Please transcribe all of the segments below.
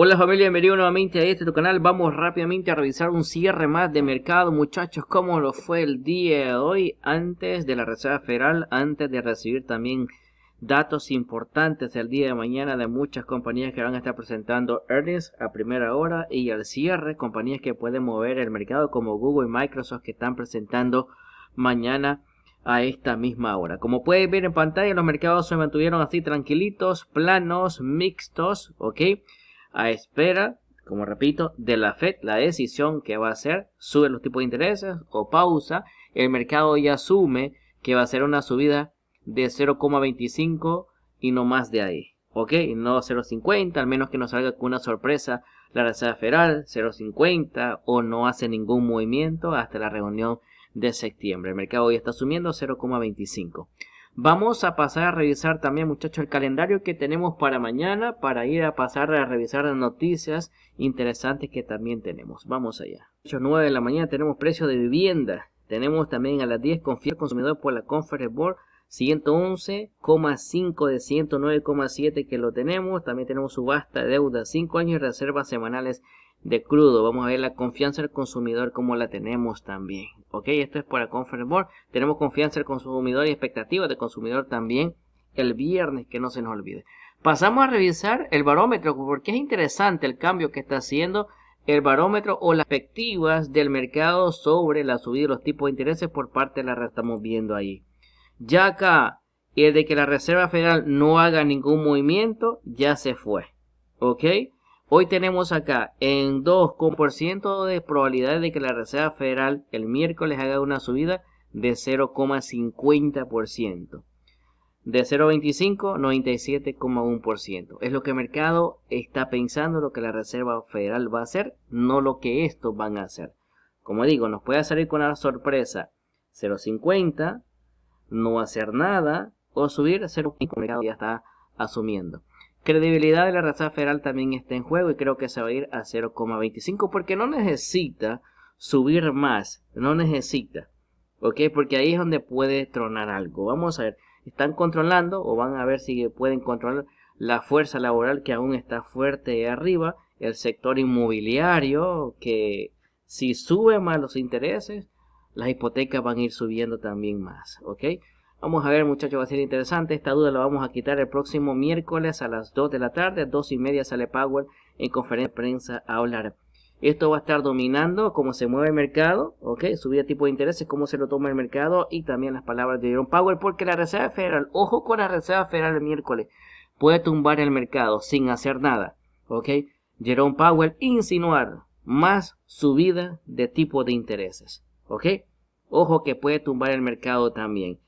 Hola familia, bienvenido nuevamente a este tu canal. Vamos rápidamente a revisar un cierre más de mercado, muchachos, cómo lo fue el día de hoy antes de la Reserva Federal, antes de recibir también datos importantes el día de mañana de muchas compañías que van a estar presentando earnings a primera hora y al cierre, compañías que pueden mover el mercado como Google y Microsoft que están presentando mañana a esta misma hora. Como pueden ver en pantalla, los mercados se mantuvieron así tranquilitos, planos, mixtos, ¿ok? a espera, como repito, de la Fed, la decisión que va a hacer, sube los tipos de intereses o pausa, el mercado ya asume que va a ser una subida de 0,25 y no más de ahí. ¿Ok? No 0,50, al menos que nos salga con una sorpresa la Reserva Federal 0,50 o no hace ningún movimiento hasta la reunión de septiembre. El mercado ya está asumiendo 0,25. Vamos a pasar a revisar también, muchachos, el calendario que tenemos para mañana para ir a pasar a revisar las noticias interesantes que también tenemos. Vamos allá. 9 de la mañana tenemos precios de vivienda. Tenemos también a las 10 el consumidor por la Conference Board 111,5 de 109,7 que lo tenemos. También tenemos subasta de deuda 5 años y reservas semanales de crudo. Vamos a ver la confianza del consumidor como la tenemos también. Ok, esto es para confirmar, Tenemos confianza del consumidor y expectativas del consumidor también el viernes, que no se nos olvide. Pasamos a revisar el barómetro porque es interesante el cambio que está haciendo el barómetro o las perspectivas del mercado sobre la subida de los tipos de intereses por parte de la red. Estamos viendo ahí. Ya acá, el eh, de que la Reserva Federal no haga ningún movimiento, ya se fue. ¿Ok? Hoy tenemos acá en 2% de probabilidad de que la Reserva Federal el miércoles haga una subida de 0,50%. De 0,25, 97,1%. Es lo que el mercado está pensando, lo que la Reserva Federal va a hacer, no lo que estos van a hacer. Como digo, nos puede salir con una sorpresa 0,50, no hacer nada o subir mercado ya está asumiendo credibilidad de la raza Federal también está en juego y creo que se va a ir a 0,25 porque no necesita subir más, no necesita, ¿ok? Porque ahí es donde puede tronar algo. Vamos a ver, están controlando o van a ver si pueden controlar la fuerza laboral que aún está fuerte arriba, el sector inmobiliario que si sube más los intereses, las hipotecas van a ir subiendo también más, ¿ok? Vamos a ver, muchachos, va a ser interesante. Esta duda la vamos a quitar el próximo miércoles a las 2 de la tarde. A 2 y media sale Powell en conferencia de prensa a hablar. Esto va a estar dominando cómo se mueve el mercado, ¿ok? Subida tipo de intereses, cómo se lo toma el mercado y también las palabras de Jerome Powell, porque la Reserva Federal, ojo con la Reserva Federal el miércoles, puede tumbar el mercado sin hacer nada, ¿ok? Jerome Powell insinuar más subida de tipo de intereses, ¿ok? Ojo que puede tumbar el mercado también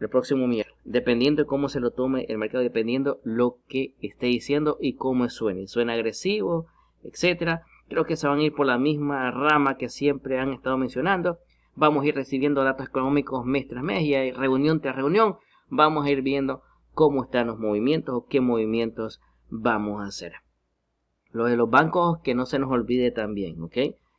el próximo miércoles. Dependiendo de cómo se lo tome el mercado, dependiendo lo que esté diciendo y cómo suene. Suena agresivo, etcétera. Creo que se van a ir por la misma rama que siempre han estado mencionando. Vamos a ir recibiendo datos económicos mes tras mes y reunión tras reunión. Vamos a ir viendo cómo están los movimientos o qué movimientos vamos a hacer. Lo de los bancos, que no se nos olvide también, ¿ok?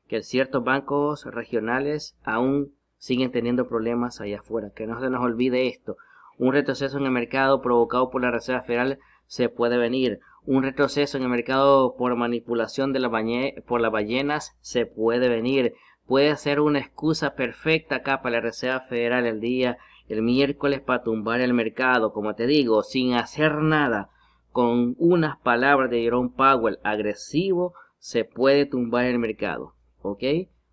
Que ciertos bancos regionales aún siguen teniendo problemas allá afuera. Que no se nos olvide esto. Un retroceso en el mercado provocado por la Reserva Federal se puede venir. Un retroceso en el mercado por manipulación de la por las ballenas se puede venir. Puede ser una excusa perfecta acá para la Reserva Federal el día, el miércoles para tumbar el mercado, como te digo, sin hacer nada. Con unas palabras de Jerome Powell agresivo se puede tumbar el mercado. ¿Ok?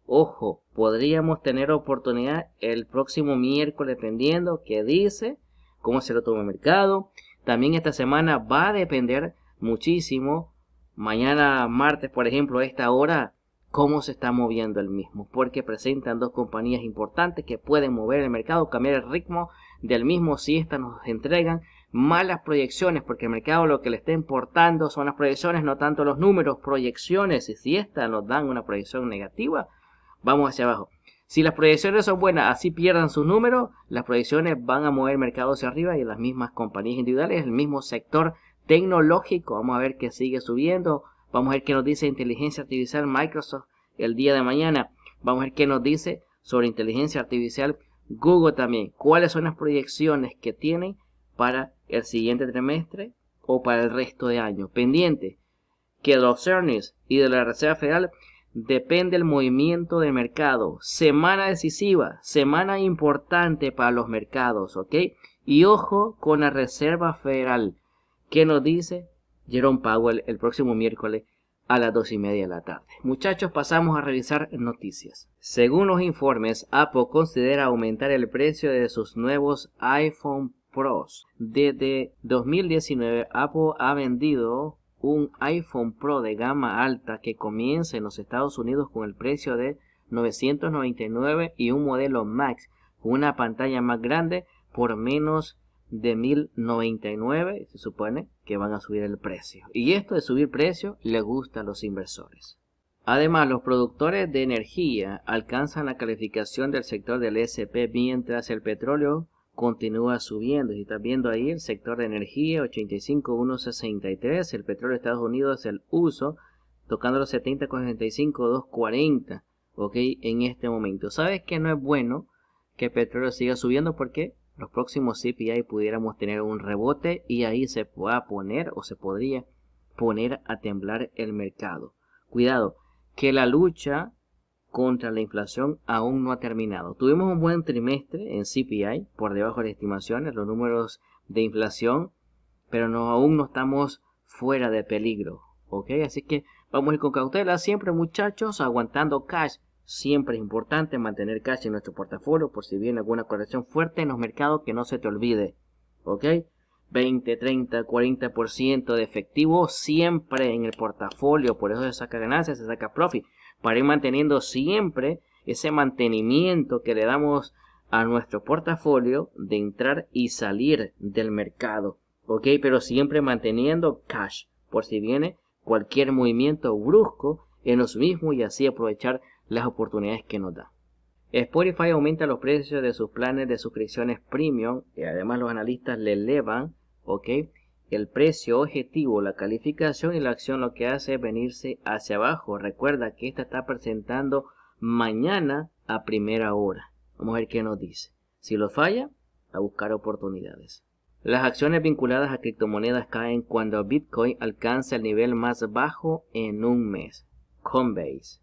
Ojo, podríamos tener oportunidad el próximo miércoles dependiendo qué dice, cómo se lo toma el mercado. También esta semana va a depender muchísimo. Mañana martes, por ejemplo, a esta hora, cómo se está moviendo el mismo. Porque presentan dos compañías importantes que pueden mover el mercado, cambiar el ritmo del mismo si estas nos entregan malas proyecciones, porque el mercado lo que le está importando son las proyecciones, no tanto los números, proyecciones, y si estas nos dan una proyección negativa, Vamos hacia abajo. Si las proyecciones son buenas, así pierdan su número, las proyecciones van a mover el mercado hacia arriba y las mismas compañías individuales, el mismo sector tecnológico. Vamos a ver que sigue subiendo. Vamos a ver qué nos dice inteligencia artificial Microsoft el día de mañana. Vamos a ver qué nos dice sobre inteligencia artificial Google también. ¿Cuáles son las proyecciones que tienen para el siguiente trimestre o para el resto de año? Pendiente que los earnings y de la Reserva Federal depende el movimiento de mercado. Semana decisiva, semana importante para los mercados, ¿ok? Y ojo con la Reserva Federal, ¿Qué nos dice Jerome Powell el próximo miércoles a las dos y media de la tarde. Muchachos, pasamos a revisar noticias. Según los informes, Apple considera aumentar el precio de sus nuevos iPhone Pros. Desde 2019, Apple ha vendido un iPhone Pro de gama alta que comienza en los Estados Unidos con el precio de 999 y un modelo Max con una pantalla más grande por menos de 1099 se supone que van a subir el precio y esto de subir precio le gusta a los inversores además los productores de energía alcanzan la calificación del sector del SP mientras el petróleo continúa subiendo. Si estás viendo ahí el sector de energía 85.163, el petróleo de Estados Unidos, el uso, tocando los 70.65.240, ok, en este momento. Sabes que no es bueno que el petróleo siga subiendo porque los próximos CPI pudiéramos tener un rebote y ahí se pueda poner o se podría poner a temblar el mercado. Cuidado, que la lucha contra la inflación aún no ha terminado. Tuvimos un buen trimestre en CPI, por debajo de las estimaciones, los números de inflación, pero no, aún no estamos fuera de peligro. ¿ok? Así que vamos a ir con cautela siempre muchachos, aguantando cash. Siempre es importante mantener cash en nuestro portafolio por si viene alguna corrección fuerte en los mercados que no se te olvide. ¿Ok? 20, 30, 40% de efectivo siempre en el portafolio. Por eso se saca ganancia, se saca profit para ir manteniendo siempre ese mantenimiento que le damos a nuestro portafolio de entrar y salir del mercado. ¿Ok? Pero siempre manteniendo cash por si viene cualquier movimiento brusco en los mismos y así aprovechar las oportunidades que nos da. Spotify aumenta los precios de sus planes de suscripciones premium y además los analistas le elevan, ¿ok? el precio objetivo, la calificación y la acción lo que hace es venirse hacia abajo. Recuerda que esta está presentando mañana a primera hora. Vamos a ver qué nos dice. Si lo falla, a buscar oportunidades. Las acciones vinculadas a criptomonedas caen cuando Bitcoin alcanza el nivel más bajo en un mes. Coinbase,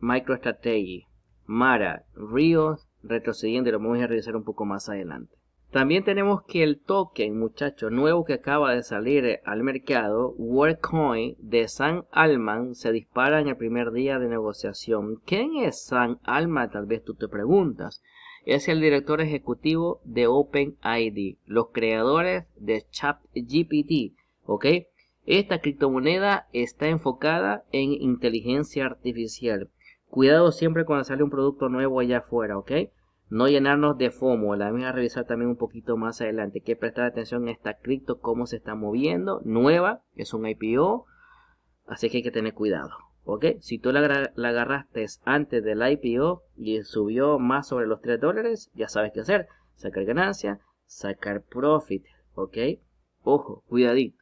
MicroStrategy, Mara, Rios, retrocediendo y lo vamos a revisar un poco más adelante. También tenemos que el token, muchachos, nuevo que acaba de salir eh, al mercado, WorldCoin de San Alman, se dispara en el primer día de negociación. ¿Quién es San Alman? Tal vez tú te preguntas. Es el director ejecutivo de OpenID, los creadores de ChatGPT, ¿ok? Esta criptomoneda está enfocada en inteligencia artificial. Cuidado siempre cuando sale un producto nuevo allá afuera, ¿ok? no llenarnos de FOMO, la voy a revisar también un poquito más adelante, hay que prestar atención a esta cripto, cómo se está moviendo, nueva, es un IPO, así que hay que tener cuidado, ¿ok? Si tú la, la agarraste antes del IPO y subió más sobre los 3 dólares, ya sabes qué hacer, sacar ganancia, sacar profit, ¿ok? Ojo, cuidadito,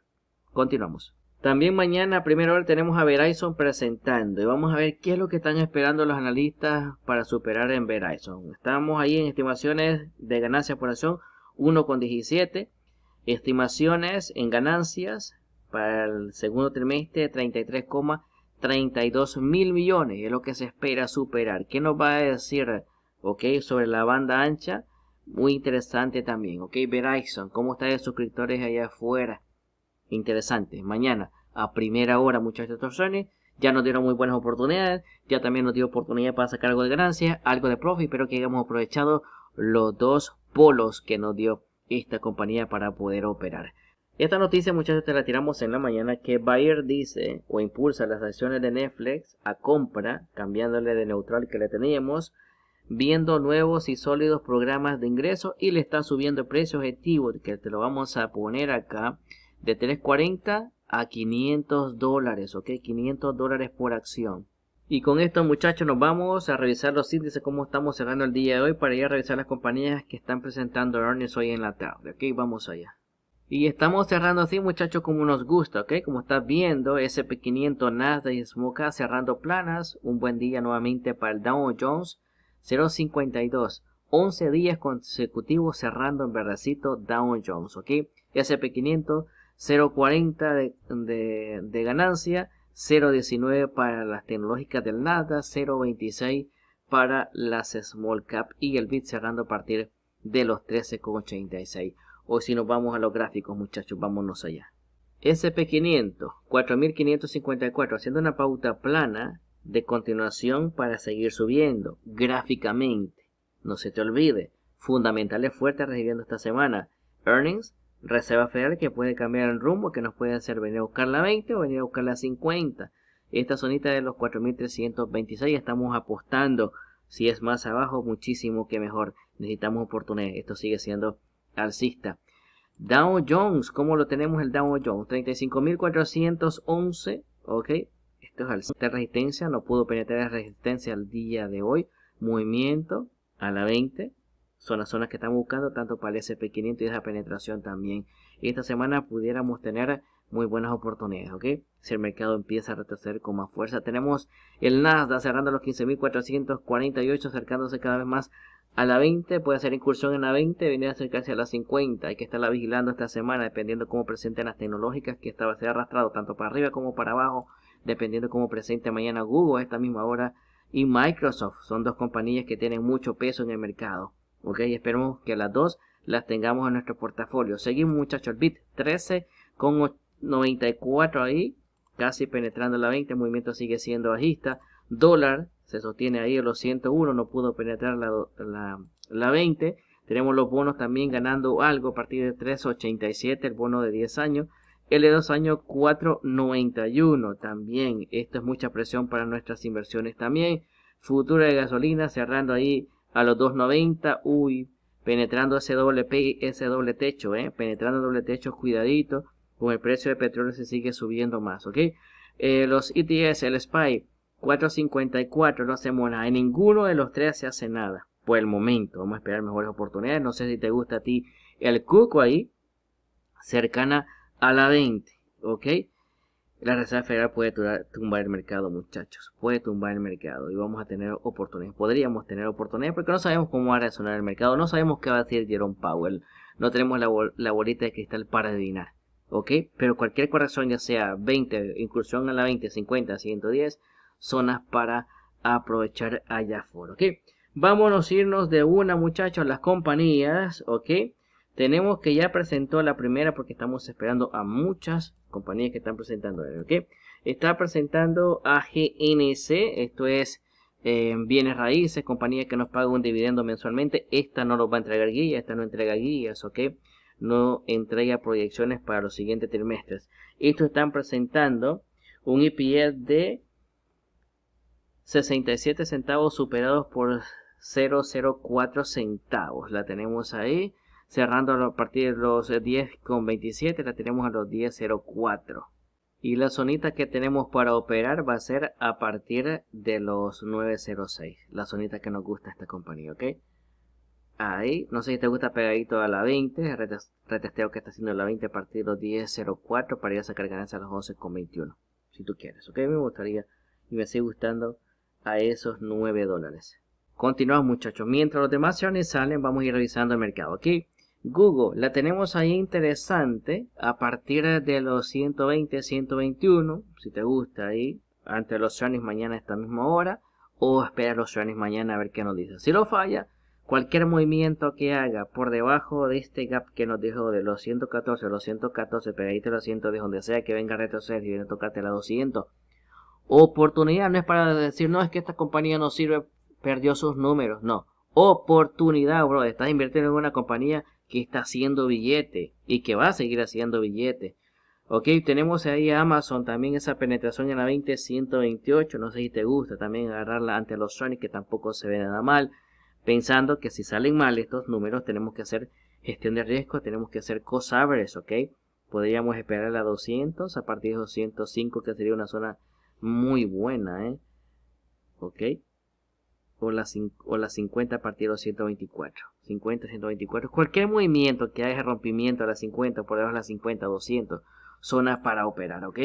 continuamos. También mañana a primera hora tenemos a Verizon presentando y vamos a ver qué es lo que están esperando los analistas para superar en Verizon. Estamos ahí en estimaciones de ganancias por acción 1,17, estimaciones en ganancias para el segundo trimestre 33,32 mil millones, es lo que se espera superar. ¿Qué nos va a decir okay, sobre la banda ancha? Muy interesante también, ok, Verizon, ¿cómo están los suscriptores allá afuera? ...interesante... Mañana, a primera hora, muchas distorsiones. Ya nos dieron muy buenas oportunidades. Ya también nos dio oportunidad para sacar algo de ganancia, algo de profit. Espero que hayamos aprovechado los dos polos que nos dio esta compañía para poder operar. Esta noticia, muchachos, te la tiramos en la mañana que Bayer dice o impulsa las acciones de Netflix a compra, cambiándole de neutral que le teníamos, viendo nuevos y sólidos programas de ingreso y le está subiendo el precio objetivo, que te lo vamos a poner acá, de 340 a 500 dólares, ok, 500 dólares por acción. Y con esto muchachos nos vamos a revisar los índices como estamos cerrando el día de hoy para ir a revisar las compañías que están presentando earnings hoy en la tarde, ok, vamos allá. Y estamos cerrando así muchachos como nos gusta, ok, como estás viendo SP500, Nasdaq y Smoka cerrando planas, un buen día nuevamente para el Dow Jones 0.52, 11 días consecutivos cerrando en verdacito Dow Jones, ok, SP500 0.40 de, ganancia, 0.19 para las tecnológicas del Nasdaq, 0.26 para las small cap y el bit cerrando a partir de los 13.86. Hoy si nos vamos a los gráficos muchachos, vámonos allá. SP500, 4.554, haciendo una pauta plana de continuación para seguir subiendo gráficamente. No se te olvide, fundamentales fuertes recibiendo esta semana. Earnings, Reserva Federal que puede cambiar el rumbo, que nos puede hacer venir a buscar la 20 o venir a buscar la 50. Esta sonita de los 4.326 estamos apostando. Si es más abajo, muchísimo que mejor. Necesitamos oportunidades. Esto sigue siendo alcista. Dow Jones, ¿cómo lo tenemos el Dow Jones? 35.411, ok. Esto es alcista resistencia, no pudo penetrar la resistencia al día de hoy. Movimiento a la 20, son las zonas que están buscando tanto para el SP500 y esa penetración también. Esta semana pudiéramos tener muy buenas oportunidades, ¿ok? Si el mercado empieza a retroceder con más fuerza. Tenemos el Nasdaq cerrando los 15.448, acercándose cada vez más a la 20, puede hacer incursión en la 20, venir a acercarse a la 50, hay que estarla vigilando esta semana, dependiendo cómo presenten las tecnológicas, que esta va ser arrastrado tanto para arriba como para abajo, dependiendo cómo presente mañana Google a esta misma hora, y Microsoft, son dos compañías que tienen mucho peso en el mercado ok esperemos que las dos las tengamos en nuestro portafolio seguimos muchachos el bit 13 con 94 ahí casi penetrando la 20 el movimiento sigue siendo bajista dólar se sostiene ahí en los 101 no pudo penetrar la, la, 20 tenemos los bonos también ganando algo a partir de 3.87 el bono de 10 años el de 2 años 4.91 también esto es mucha presión para nuestras inversiones también futura de gasolina cerrando ahí a los 2.90, uy, penetrando ese doble, ese doble techo, ¿eh? penetrando doble techo, cuidadito, con el precio de petróleo se sigue subiendo más, ¿ok? Eh, los ETS, el SPY, 4.54, no hacemos nada, en ninguno de los tres se hace nada, por el momento, vamos a esperar mejores oportunidades, no sé si te gusta a ti el cuco ahí, cercana a la 20, ¿ok? La Reserva Federal puede tumbar el mercado, muchachos. Puede tumbar el mercado y vamos a tener oportunidades. Podríamos tener oportunidades porque no sabemos cómo va a reaccionar el mercado. No sabemos qué va a decir Jerome Powell. No tenemos la, bolita de cristal para adivinar. ¿Ok? Pero cualquier corrección, ya sea 20, incursión a la 20, 50, 110, zonas para aprovechar allá afuera. ¿Ok? Vámonos irnos de una, muchachos, las compañías. ¿Ok? Tenemos que ya presentó la primera porque estamos esperando a muchas compañías que están presentando. Está presentando a GNC, esto es eh, bienes raíces, compañía que nos paga un dividendo mensualmente. Esta no nos va a entregar guías esta no entrega guías, que No entrega proyecciones para los siguientes trimestres. esto están presentando un EPS de 67 centavos superados por 004 centavos. La tenemos ahí. Cerrando a partir de los 10.27 eh, la tenemos a los 10.04. Y la zonita que tenemos para operar va a ser a partir de los 9.06. La zonita que nos gusta esta compañía, ¿ok? Ahí, no sé si te gusta pegadito a la 20, retesteo que está haciendo la 20 a partir de los 10.04 para ir a sacar ganancias a los 11.21, si tú quieres, ¿ok? Me gustaría y me sigue gustando a esos 9 dólares. Continuamos muchachos, mientras los demás salen, vamos a ir revisando el mercado aquí. Google, la tenemos ahí interesante a partir de los 120, 121, si te gusta ahí, ante los Johnny's mañana a esta misma hora, o espera los viernes mañana a ver qué nos dice. Si lo falla, cualquier movimiento que haga por debajo de este gap que nos dejó de los 114, los 114, pegadito lo los 110, donde sea que venga a retroceder y viene a tocarte la 200, oportunidad no es para decir, no, es que esta compañía no sirve, perdió sus números, no. Oportunidad, bro, estás invirtiendo en una compañía que está haciendo billete y que va a seguir haciendo billete. Ok, tenemos ahí Amazon, también esa penetración en la 20, 128, no sé si te gusta también agarrarla ante los Sonic que tampoco se ve nada mal, pensando que si salen mal estos números tenemos que hacer gestión de riesgo, tenemos que hacer cosas abres ok, podríamos esperar a 200, a partir de 205 que sería una zona muy buena, eh, ok, o o la 50 a partir de 224. 50, 124. Cualquier movimiento que haya rompimiento a las 50, por debajo de las 50, 200, zonas para operar, ¿ok?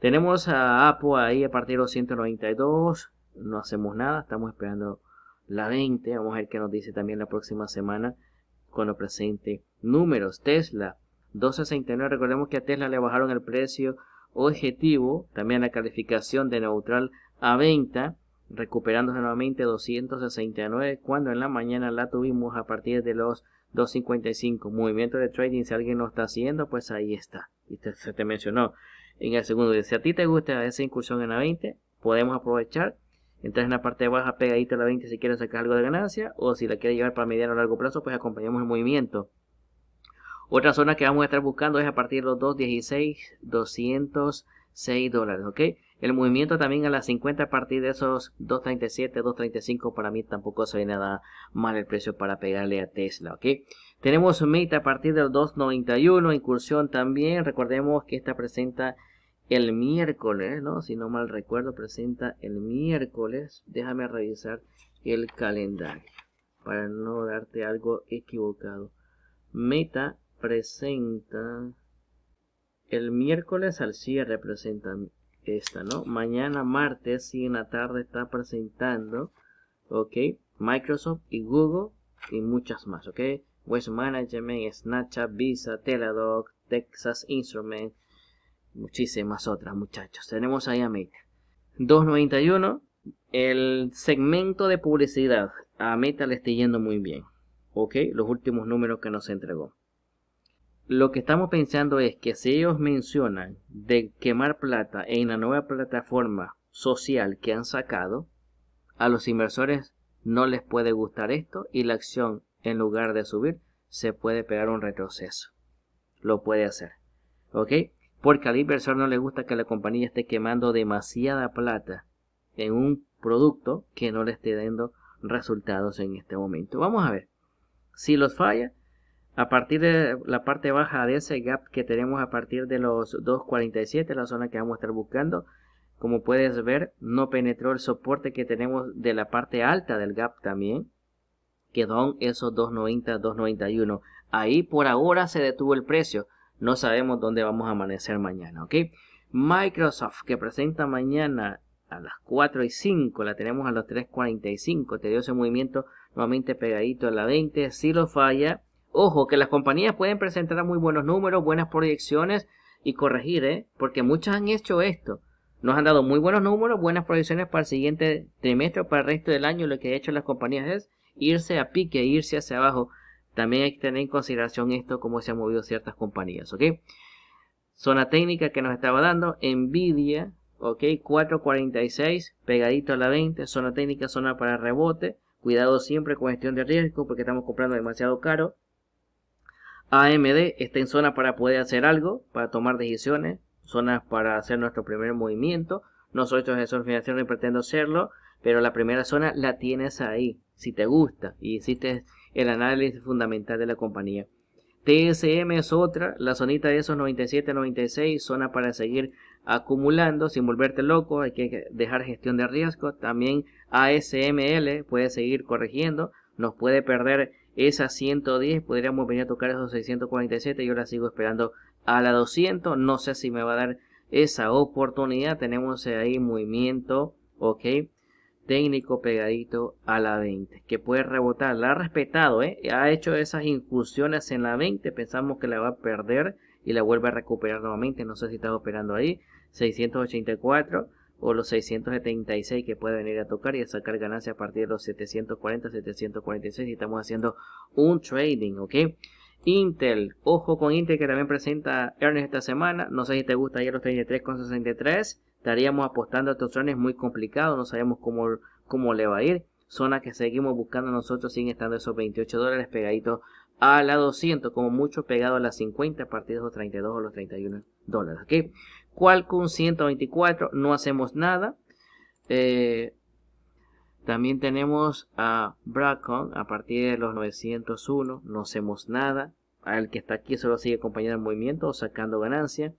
Tenemos a Apo ahí a partir de los 192. No hacemos nada, estamos esperando la 20. Vamos a ver qué nos dice también la próxima semana con los presentes números. Tesla, 269. Recordemos que a Tesla le bajaron el precio objetivo, también la calificación de neutral a venta, recuperándose nuevamente 269 cuando en la mañana la tuvimos a partir de los 255 movimiento de trading si alguien lo está haciendo pues ahí está y te, se te mencionó en el segundo dice si a ti te gusta esa incursión en la 20 podemos aprovechar entras en la parte baja pegadita a la 20 si quieres sacar algo de ganancia o si la quieres llevar para mediano o largo plazo pues acompañamos el movimiento otra zona que vamos a estar buscando es a partir de los 216 206 dólares ok el movimiento también a las 50 a partir de esos 2.37, 2.35 para mí tampoco se ve nada mal el precio para pegarle a Tesla, ¿ok? Tenemos Meta a partir del 2.91, incursión también, recordemos que esta presenta el miércoles, ¿no? Si no mal recuerdo, presenta el miércoles, déjame revisar el calendario para no darte algo equivocado. Meta presenta el miércoles al cierre presenta esta, ¿no? Mañana martes, y en la tarde está presentando, ¿ok? Microsoft y Google y muchas más, ¿ok? West Management, Snapchat, Visa, Teladoc, Texas Instrument, muchísimas otras, muchachos. Tenemos ahí a Meta. 291, el segmento de publicidad. A Meta le está yendo muy bien, ¿ok? Los últimos números que nos entregó. Lo que estamos pensando es que si ellos mencionan de quemar plata en la nueva plataforma social que han sacado, a los inversores no les puede gustar esto y la acción, en lugar de subir, se puede pegar un retroceso. Lo puede hacer. ¿Ok? Porque al inversor no le gusta que la compañía esté quemando demasiada plata en un producto que no le esté dando resultados en este momento. Vamos a ver. Si los falla, a partir de la parte baja de ese gap que tenemos a partir de los 2.47, la zona que vamos a estar buscando, como puedes ver, no penetró el soporte que tenemos de la parte alta del gap también, que son esos 2.90, 2.91. Ahí por ahora se detuvo el precio. No sabemos dónde vamos a amanecer mañana, ¿ok? Microsoft, que presenta mañana a las 4 y 5, la tenemos a las 3.45, te dio ese movimiento nuevamente pegadito a la 20, si lo falla, Ojo, que las compañías pueden presentar muy buenos números, buenas proyecciones y corregir, ¿eh? Porque muchas han hecho esto. Nos han dado muy buenos números, buenas proyecciones para el siguiente trimestre, para el resto del año. Lo que han hecho las compañías es irse a pique, irse hacia abajo. También hay que tener en consideración esto, cómo se han movido ciertas compañías, Zona técnica que nos estaba dando, Nvidia, ¿ok? 4.46, pegadito a la 20, zona técnica, zona para rebote. Cuidado siempre con gestión de riesgo porque estamos comprando demasiado caro. AMD está en zona para poder hacer algo, para tomar decisiones, zonas para hacer nuestro primer movimiento. Nosotros de financiero y pretendo hacerlo, pero la primera zona la tienes ahí, si te gusta y hiciste el análisis fundamental de la compañía. TSM es otra, la zonita de esos 97-96, zona para seguir acumulando sin volverte loco, hay que dejar gestión de riesgo. También ASML puede seguir corrigiendo, nos puede perder esa 110, podríamos venir a tocar esos 647, yo la sigo esperando a la 200, no sé si me va a dar esa oportunidad, tenemos ahí movimiento, ok, técnico pegadito a la 20, que puede rebotar, la ha respetado, ¿eh? ha hecho esas incursiones en la 20, pensamos que la va a perder y la vuelve a recuperar nuevamente, no sé si está operando ahí, 684, o los 676 que puede venir a tocar y a sacar ganancia a partir de los 740, 746 y estamos haciendo un trading, ¿ok? Intel, ojo con Intel que también presenta earnings esta semana, no sé si te gusta ayer los 33,63, estaríamos apostando a estos earnings muy complicado no sabemos cómo, cómo le va a ir, zona que seguimos buscando nosotros siguen estando esos 28 dólares pegaditos a la 200, como mucho pegado a las 50 a partir de los 32 o los 31 dólares. ¿ok? Qualcomm 124, no hacemos nada. Eh, también tenemos a bracon a partir de los 901, no hacemos nada. Al que está aquí solo sigue acompañando el movimiento o sacando ganancia.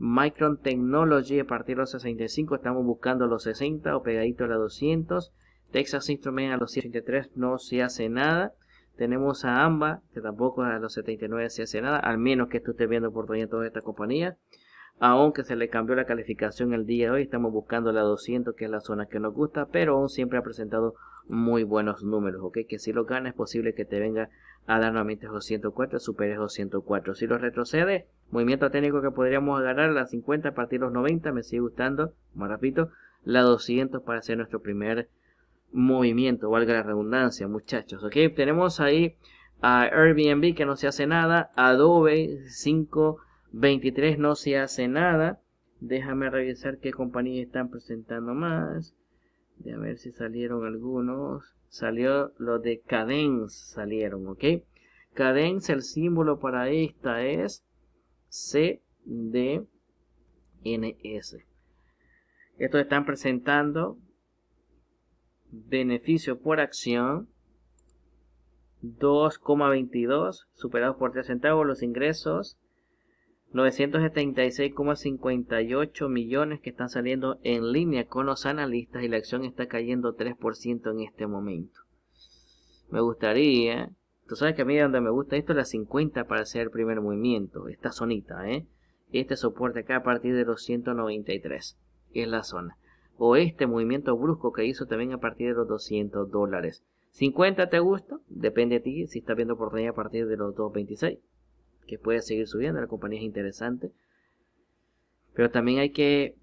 Micron Technology a partir de los 65, estamos buscando los 60 o pegadito a los 200. Texas Instruments a los 73, no se hace nada. Tenemos a AMBA, que tampoco a los 79 se hace nada, al menos que tú estés viendo oportunidad de esta compañía, aunque se le cambió la calificación el día de hoy, estamos buscando la 200, que es la zona que nos gusta, pero aún siempre ha presentado muy buenos números, ¿ok? Que si lo gana es posible que te venga a dar nuevamente 204, superes 204. Si lo retrocede, movimiento técnico que podríamos agarrar, la 50 a partir de los 90, me sigue gustando, más repito, la 200 para hacer nuestro primer movimiento, valga la redundancia, muchachos, ¿ok? Tenemos ahí a Airbnb que no se hace nada, Adobe 5 23 no se hace nada. Déjame revisar qué compañías están presentando más. De a ver si salieron algunos. Salió lo de Cadence, salieron, ¿ok? Cadence, el símbolo para esta es CDNS. Estos están presentando beneficio por acción 2,22, superados por 3 centavos los ingresos 976,58 millones que están saliendo en línea con los analistas y la acción está cayendo 3% en este momento. Me gustaría, tú sabes que a mí donde me gusta esto es la 50 para hacer el primer movimiento, esta zonita, ¿eh? Este soporte acá a partir de los 193, que es la zona. O este movimiento brusco que hizo también a partir de los 200 dólares. 50 te gusta, depende de ti si estás viendo por ahí a partir de los 226 que puede seguir subiendo, la compañía es interesante. Pero también hay que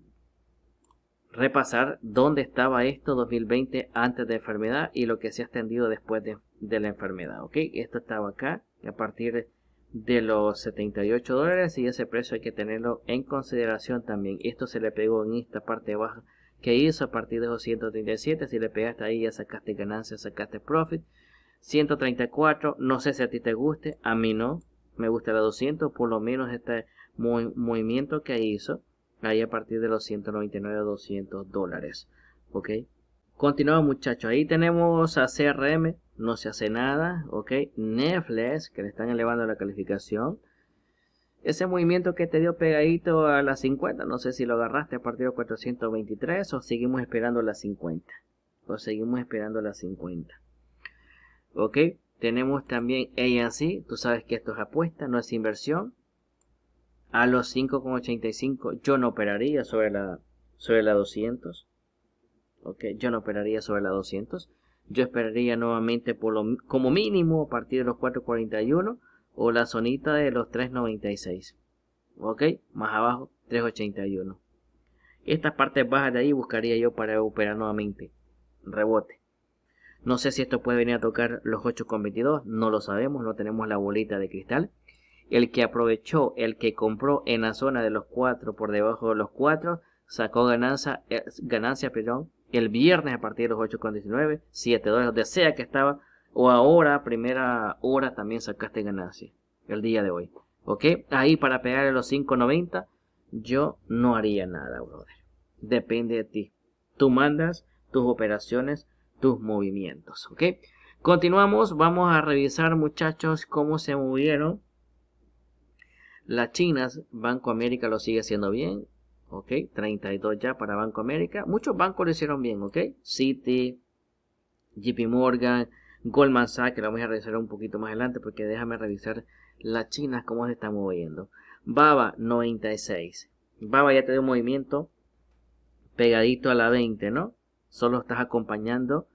repasar dónde estaba esto 2020 antes de la enfermedad y lo que se ha extendido después de, la enfermedad. ¿ok? Esto estaba acá a partir de los 78 dólares y ese precio hay que tenerlo en consideración también. Esto se le pegó en esta parte baja que hizo a partir de los 137. Si le pegaste ahí ya sacaste ganancias, sacaste profit. 134, no sé si a ti te guste, a mí no me gusta la 200, por lo menos este movimiento que hizo, ahí a partir de los 199 200 dólares. ¿Ok? Continuamos muchachos, ahí tenemos a CRM, no se hace nada, ¿ok? Netflix, que le están elevando la calificación. Ese movimiento que te dio pegadito a las 50, no sé si lo agarraste a partir de 423 o seguimos esperando las 50. O seguimos esperando las 50. ¿Ok? Tenemos también ANC, tú sabes que esto es apuesta, no es inversión. A los 5,85 yo no operaría sobre la, sobre la 200. Ok, yo no operaría sobre la 200. Yo esperaría nuevamente por lo, como mínimo a partir de los 4.41 o la zonita de los 3.96. Ok, más abajo 3.81. Estas partes bajas de ahí buscaría yo para operar nuevamente. Rebote. No sé si esto puede venir a tocar los 8,22, no lo sabemos, no tenemos la bolita de cristal. El que aprovechó, el que compró en la zona de los 4, por debajo de los 4, sacó ganancia, eh, ganancia perdón, el viernes a partir de los 8,19, 7 dólares, donde sea que estaba, o ahora, primera hora, también sacaste ganancia, el día de hoy. ¿Ok? Ahí para pegarle los 5,90, yo no haría nada, brother. Depende de ti. Tú mandas tus operaciones tus movimientos, ¿ok? Continuamos, vamos a revisar muchachos cómo se movieron. Las chinas, Banco América lo sigue haciendo bien, ¿ok? 32 ya para Banco América. Muchos bancos lo hicieron bien, ¿ok? Citi, JP Morgan, Goldman Sachs, que lo vamos a revisar un poquito más adelante porque déjame revisar las chinas cómo se están moviendo. Baba 96. Baba ya te dio un movimiento pegadito a la 20, ¿no? Solo estás acompañando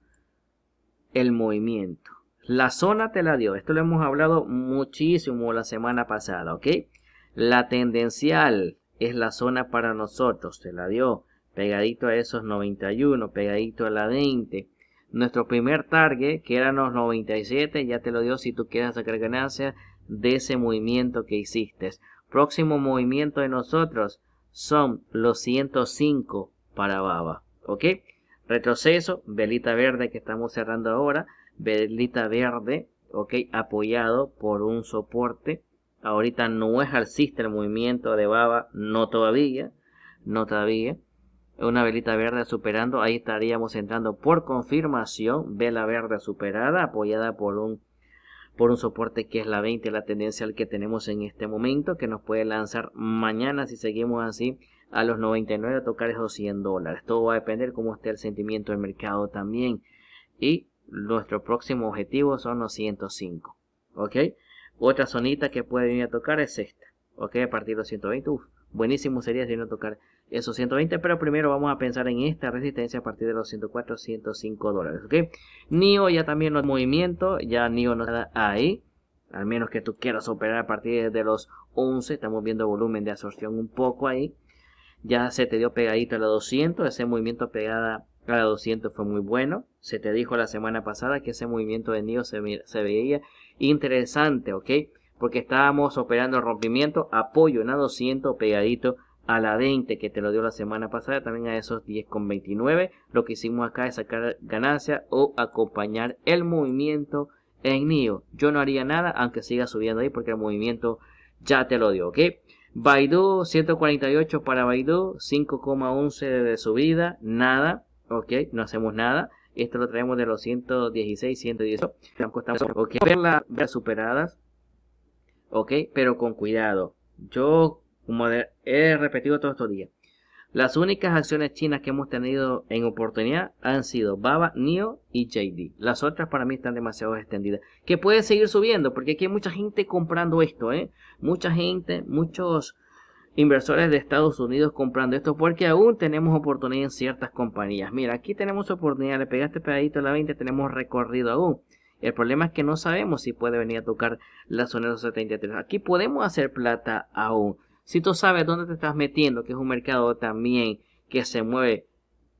el movimiento. La zona te la dio. Esto lo hemos hablado muchísimo la semana pasada, ¿ok? La tendencial es la zona para nosotros. Te la dio pegadito a esos 91, pegadito a la 20. Nuestro primer target, que eran los 97, ya te lo dio si tú quieres sacar ganancia de ese movimiento que hiciste. Próximo movimiento de nosotros son los 105 para Baba, ¿ok? retroceso, velita verde que estamos cerrando ahora, velita verde, ok, apoyado por un soporte. Ahorita no es alcista el movimiento de baba, no todavía, no todavía. Una velita verde superando, ahí estaríamos entrando por confirmación, vela verde superada, apoyada por un por un soporte que es la 20, la tendencia al que tenemos en este momento, que nos puede lanzar mañana si seguimos así a los 99 a tocar esos 100 dólares. Todo va a depender cómo esté el sentimiento del mercado también. Y nuestro próximo objetivo son los 105. ¿Ok? Otra zonita que puede venir a tocar es esta. ¿Ok? A partir de los 120. buenísimo sería si no tocar esos 120. Pero primero vamos a pensar en esta resistencia a partir de los 104, 105 dólares. ¿Ok? NIO ya también los movimientos. Ya NIO no está ahí. Al menos que tú quieras operar a partir de los 11. Estamos viendo volumen de absorción un poco ahí ya se te dio pegadito a la 200, ese movimiento pegada a la 200 fue muy bueno. Se te dijo la semana pasada que ese movimiento de NIO se, veía interesante, ¿ok? Porque estábamos operando el rompimiento, apoyo en la 200 pegadito a la 20 que te lo dio la semana pasada, también a esos 10,29. Lo que hicimos acá es sacar ganancia o acompañar el movimiento en NIO. Yo no haría nada, aunque siga subiendo ahí porque el movimiento ya te lo dio, ¿ok? Baidu 148 para Baidu, 5,11 de subida, nada, ok, no hacemos nada. Esto lo traemos de los 116, 118. Ok, verlas ver superadas, ok, pero con cuidado. Yo, como he repetido todos estos días, las únicas acciones chinas que hemos tenido en oportunidad han sido Baba, NIO y JD. Las otras para mí están demasiado extendidas. Que puede seguir subiendo, porque aquí hay mucha gente comprando esto, ¿eh? Mucha gente, muchos inversores de Estados Unidos comprando esto, porque aún tenemos oportunidad en ciertas compañías. Mira, aquí tenemos oportunidad, le pegaste pedadito a la 20, tenemos recorrido aún. El problema es que no sabemos si puede venir a tocar la zona de los 73. Aquí podemos hacer plata aún. Si tú sabes dónde te estás metiendo, que es un mercado también que se mueve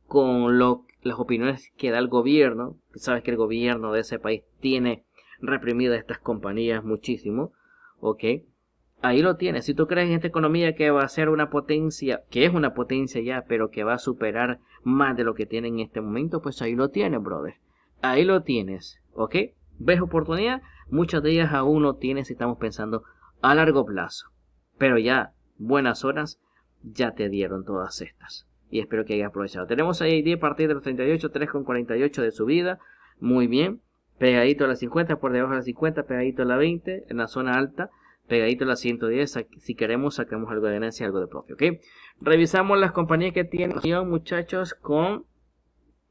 con lo, las opiniones que da el gobierno, sabes que el gobierno de ese país tiene reprimidas estas compañías muchísimo, ¿ok? Ahí lo tienes. Si tú crees en esta economía que va a ser una potencia, que es una potencia ya, pero que va a superar más de lo que tiene en este momento, pues ahí lo tienes, brother. Ahí lo tienes, ¿ok? ¿Ves oportunidad? Muchas de ellas aún no tienes si estamos pensando a largo plazo. Pero ya, buenas horas ya te dieron todas estas. Y espero que hayas aprovechado. Tenemos ahí 10, a partir de los 38, 3,48 de subida. Muy bien. Pegadito a las 50, por debajo de las 50, pegadito a la 20, en la zona alta, pegadito a las 110. Si queremos, sacamos algo de ganancia, algo de propio. ¿ok? Revisamos las compañías que tienen, muchachos, con,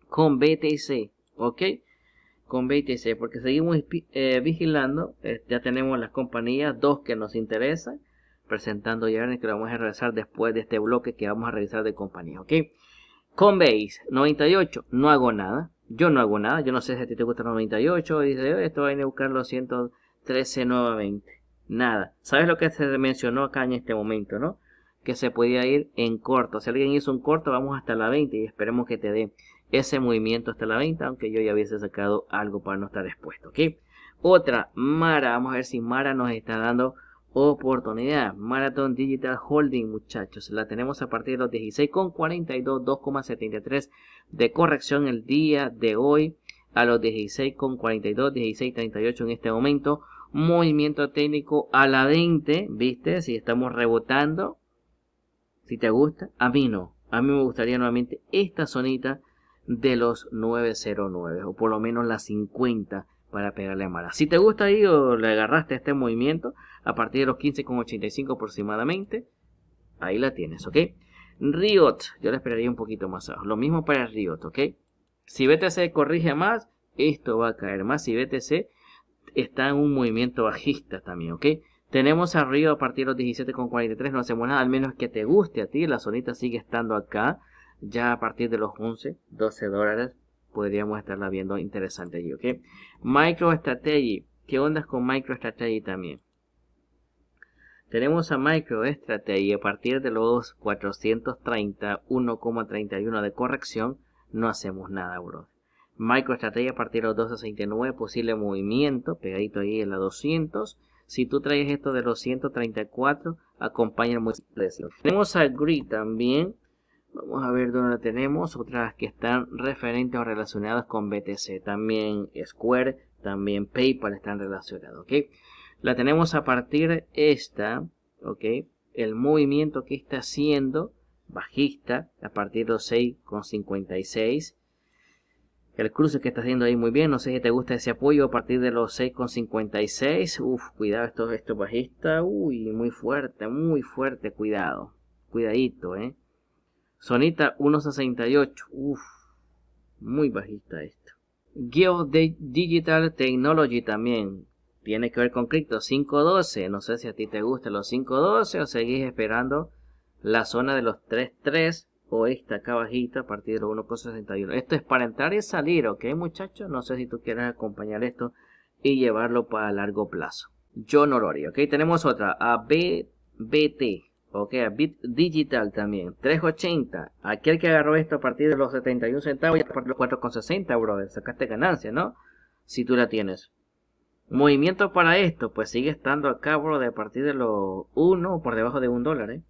con BTC. ¿Ok? Con BTC, porque seguimos eh, vigilando. Eh, ya tenemos las compañías, dos que nos interesan presentando ya que lo vamos a revisar después de este bloque que vamos a revisar de compañía, ¿ok? BASE 98, no hago nada, yo no hago nada, yo no sé si a ti te gusta 98, dice, esto va a buscar los 113 nuevamente, nada. ¿Sabes lo que se mencionó acá en este momento, no? Que se podía ir en corto, si alguien hizo un corto, vamos hasta la 20 y esperemos que te dé ese movimiento hasta la 20, aunque yo ya hubiese sacado algo para no estar expuesto, ¿ok? Otra, Mara, vamos a ver si Mara nos está dando oportunidad. Marathon Digital Holding, muchachos. La tenemos a partir de los 16,42, 2,73 de corrección el día de hoy a los 16,42, 16,38 en este momento. Movimiento técnico a la 20, ¿viste? Si estamos rebotando, si te gusta, a mí no. A mí me gustaría nuevamente esta zonita de los 909 o por lo menos las 50 para pegarle mala. Si te gusta ahí o le agarraste este movimiento, a partir de los 15,85 aproximadamente. Ahí la tienes, ¿ok? Riot, yo la esperaría un poquito más abajo. Lo mismo para Riot, ¿ok? Si BTC corrige más, esto va a caer más. Si BTC está en un movimiento bajista también, ¿ok? Tenemos a Riot a partir de los 17,43, no hacemos nada, al menos que te guste a ti. La zonita sigue estando acá, ya a partir de los 11, 12 dólares. Podríamos estarla viendo interesante allí, ¿ok? MicroStrategy, ¿qué onda con MicroStrategy también? Tenemos a MicroStrategy a partir de los 431,31 de corrección, no hacemos nada, bro. MicroStrategy a partir de los 269, posible movimiento, pegadito ahí en la 200. Si tú traes esto de los 134, acompaña muy Tenemos a Grid también. Vamos a ver dónde tenemos. Otras que están referentes o relacionadas con BTC. También Square, también PayPal están relacionados. ¿ok? la tenemos a partir esta, ¿ok? El movimiento que está haciendo bajista a partir de 6,56. El cruce que está haciendo ahí muy bien, no sé si te gusta ese apoyo a partir de los 6,56. Uf, cuidado, esto, esto bajista, uy, muy fuerte, muy fuerte, cuidado, cuidadito, eh. Sonita 1,68, uf, muy bajista esto. Geo Digital Technology también, tiene que ver con cripto 512. No sé si a ti te gustan los 512 o seguís esperando la zona de los 33 o esta acá bajita a partir de los 1.61. Esto es para entrar y salir, ¿ok muchachos? No sé si tú quieres acompañar esto y llevarlo para largo plazo. John Horori, ¿ok? Tenemos otra, a ¿ok? A Bit Digital también, 3.80. Aquel que agarró esto a partir de los 71 centavos y a partir de los 4.60, brother. Sacaste ganancia, ¿no? Si tú la tienes. Movimiento para esto, pues sigue estando acá, cabo de a partir de los 1 o por debajo de 1 dólar. ¿eh?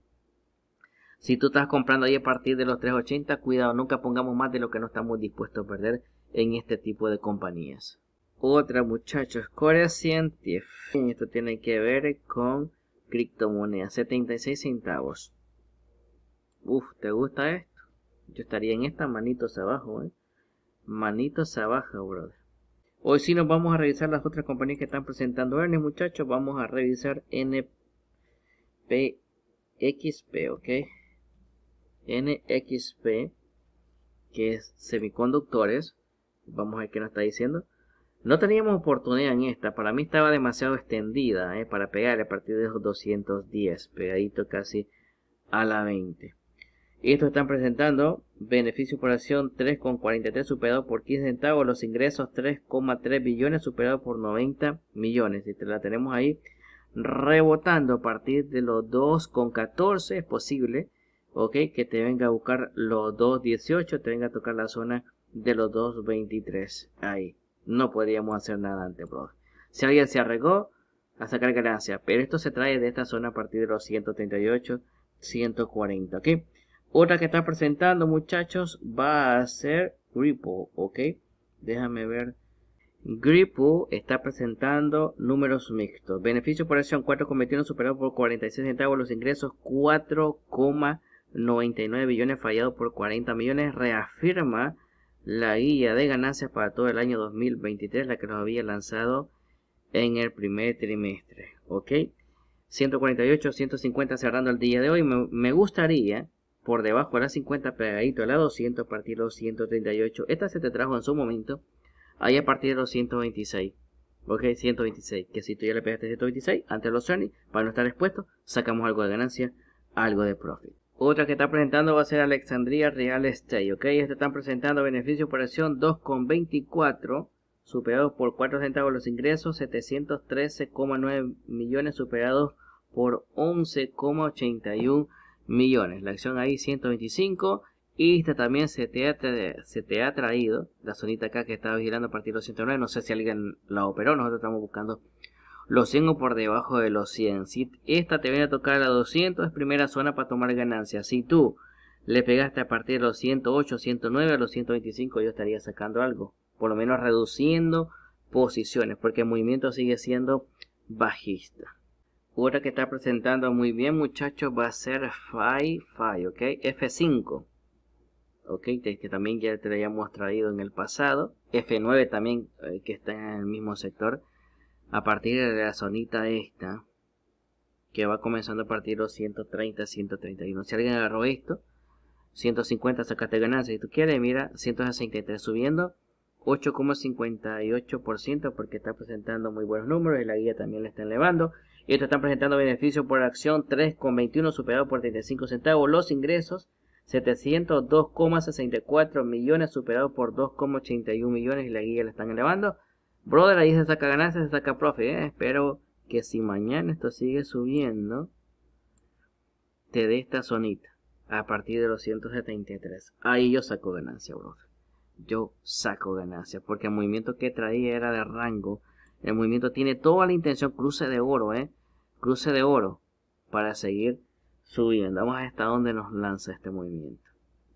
Si tú estás comprando ahí a partir de los 3.80, cuidado, nunca pongamos más de lo que no estamos dispuestos a perder en este tipo de compañías. Otra muchachos, Corea Scientific. Esto tiene que ver con criptomonedas, 76 centavos. Uf, ¿te gusta esto? Yo estaría en esta manitos abajo, ¿eh? Manitos abajo, brother. Hoy sí nos vamos a revisar las otras compañías que están presentando earnings, muchachos. Vamos a revisar NPXP, ¿ok? NXP, que es semiconductores. Vamos a ver qué nos está diciendo. No teníamos oportunidad en esta. Para mí estaba demasiado extendida ¿eh? para pegar a partir de los 210, pegadito casi a la 20. Y esto están presentando beneficio por acción 3,43 superado por 15 centavos, los ingresos 3,3 billones superado por 90 millones. Y te este, la tenemos ahí rebotando a partir de los 2,14 es posible, ok, que te venga a buscar los 2,18, te venga a tocar la zona de los 2,23 ahí. No podríamos hacer nada ante bro. Si alguien se arregó a sacar ganancia, pero esto se trae de esta zona a partir de los 138, 140, ok. Otra que está presentando, muchachos, va a ser Gripo, ¿ok? Déjame ver. Gripo está presentando números mixtos. Beneficio por acción 4,21 superado por 46 centavos. Los ingresos 4,99 billones fallados por 40 millones. Reafirma la guía de ganancias para todo el año 2023, la que nos había lanzado en el primer trimestre. ¿Ok? 148, 150 cerrando el día de hoy. me gustaría por debajo de la 50, pegadito a la 200, a partir de los 138. Esta se te trajo en su momento, ahí a partir de los 126. Ok, 126. Que si tú ya le pegaste 126 ante los Sony, para no estar expuesto, sacamos algo de ganancia, algo de profit. Otra que está presentando va a ser Alexandria Real Estate. Ok, esta están presentando beneficio por acción 2,24, superados por 4 centavos los ingresos, 713,9 millones superados por 11,81 millones. La acción ahí 125. Y esta también se te, ha, traído la zonita acá que estaba vigilando a partir de los 109. No sé si alguien la operó. Nosotros estamos buscando los 100 por debajo de los 100. Si esta te viene a tocar a 200, es primera zona para tomar ganancias. Si tú le pegaste a partir de los 108, 109, a los 125, yo estaría sacando algo. Por lo menos reduciendo posiciones, porque el movimiento sigue siendo bajista. Otra que está presentando muy bien, muchachos, va a ser Fi, Fi, ¿ok? F5. ¿Ok? Que también ya te lo hayamos traído en el pasado. F9 también, eh, que está en el mismo sector. A partir de la zonita esta, que va comenzando a partir de los 130, 131. Si alguien agarró esto, 150 sacaste ganancia. Si tú quieres, mira, 163 subiendo. 8,58% porque está presentando muy buenos números y la guía también le está elevando y esto están presentando beneficio por acción 3,21 superado por 35 centavos. Los ingresos 702,64 millones superado por 2,81 millones y la guía la están elevando. Brother, ahí se saca ganancia, se saca profe ¿eh? Espero que si mañana esto sigue subiendo, te dé esta sonita a partir de los 173. Ahí yo saco ganancia, brother. Yo saco ganancia porque el movimiento que traía era de rango el movimiento tiene toda la intención cruce de oro, ¿eh? Cruce de oro para seguir subiendo. Vamos a hasta donde nos lanza este movimiento.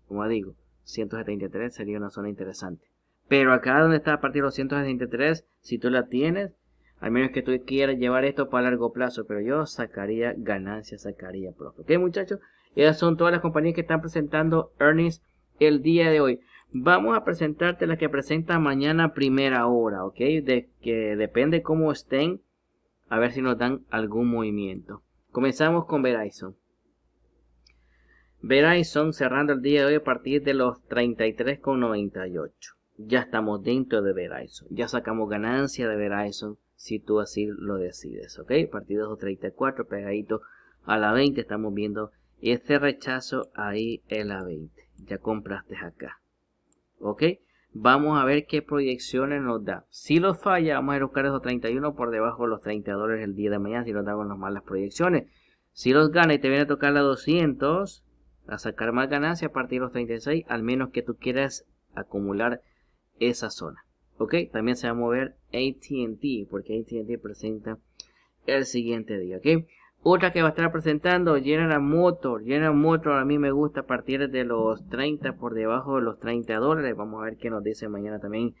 Como digo, 173 sería una zona interesante. Pero acá donde está a partir de los 173, si tú la tienes, al menos que tú quieras llevar esto para largo plazo, pero yo sacaría ganancias, sacaría profit. Ok, muchachos, esas son todas las compañías que están presentando earnings el día de hoy. Vamos a presentarte la que presenta mañana primera hora, ¿ok? De que depende cómo estén, a ver si nos dan algún movimiento. Comenzamos con Verizon. Verizon cerrando el día de hoy a partir de los 33,98. Ya estamos dentro de Verizon. Ya sacamos ganancia de Verizon si tú así lo decides, ¿ok? Partido 34 pegadito a la 20 estamos viendo este rechazo ahí en la 20. Ya compraste acá. ¿ok? Vamos a ver qué proyecciones nos da. Si los falla, vamos a buscar esos 31 por debajo de los 30 dólares el día de mañana si nos dan las malas proyecciones. Si los gana y te viene a tocar la 200, a sacar más ganancia a partir de los 36, al menos que tú quieras acumular esa zona. ¿Ok? También se va a mover ATT, porque ATT presenta el siguiente día. ¿Ok? Otra que va a estar presentando General Motor. General Motor a mí me gusta a partir de los 30 por debajo de los 30 dólares. Vamos a ver qué nos dice mañana también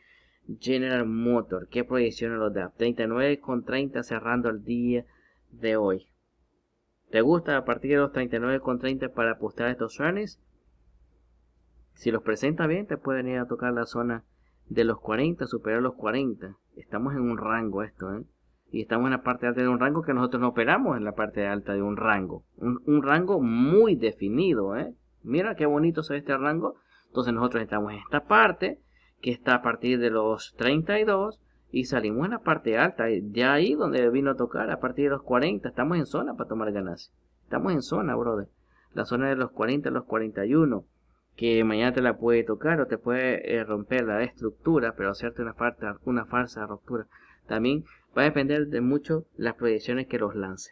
General Motor. ¿Qué proyecciones nos da? 39 con 30 cerrando el día de hoy. ¿Te gusta a partir de los 39 con 30 para apostar estos earnings? Si los presenta bien, te pueden ir a tocar la zona de los 40, superar los 40. Estamos en un rango esto, ¿eh? y estamos en la parte alta de un rango que nosotros no operamos en la parte alta de un rango. Un, rango muy definido, ¿eh? Mira qué bonito es este rango. Entonces nosotros estamos en esta parte, que está a partir de los 32, y salimos en la parte alta, de ahí donde vino a tocar, a partir de los 40. Estamos en zona para tomar ganancias. Estamos en zona, brother. La zona de los 40 a los 41, que mañana te la puede tocar o te puede eh, romper la estructura, pero hacerte una, falta, una falsa ruptura. También Va a depender de mucho las proyecciones que los lance.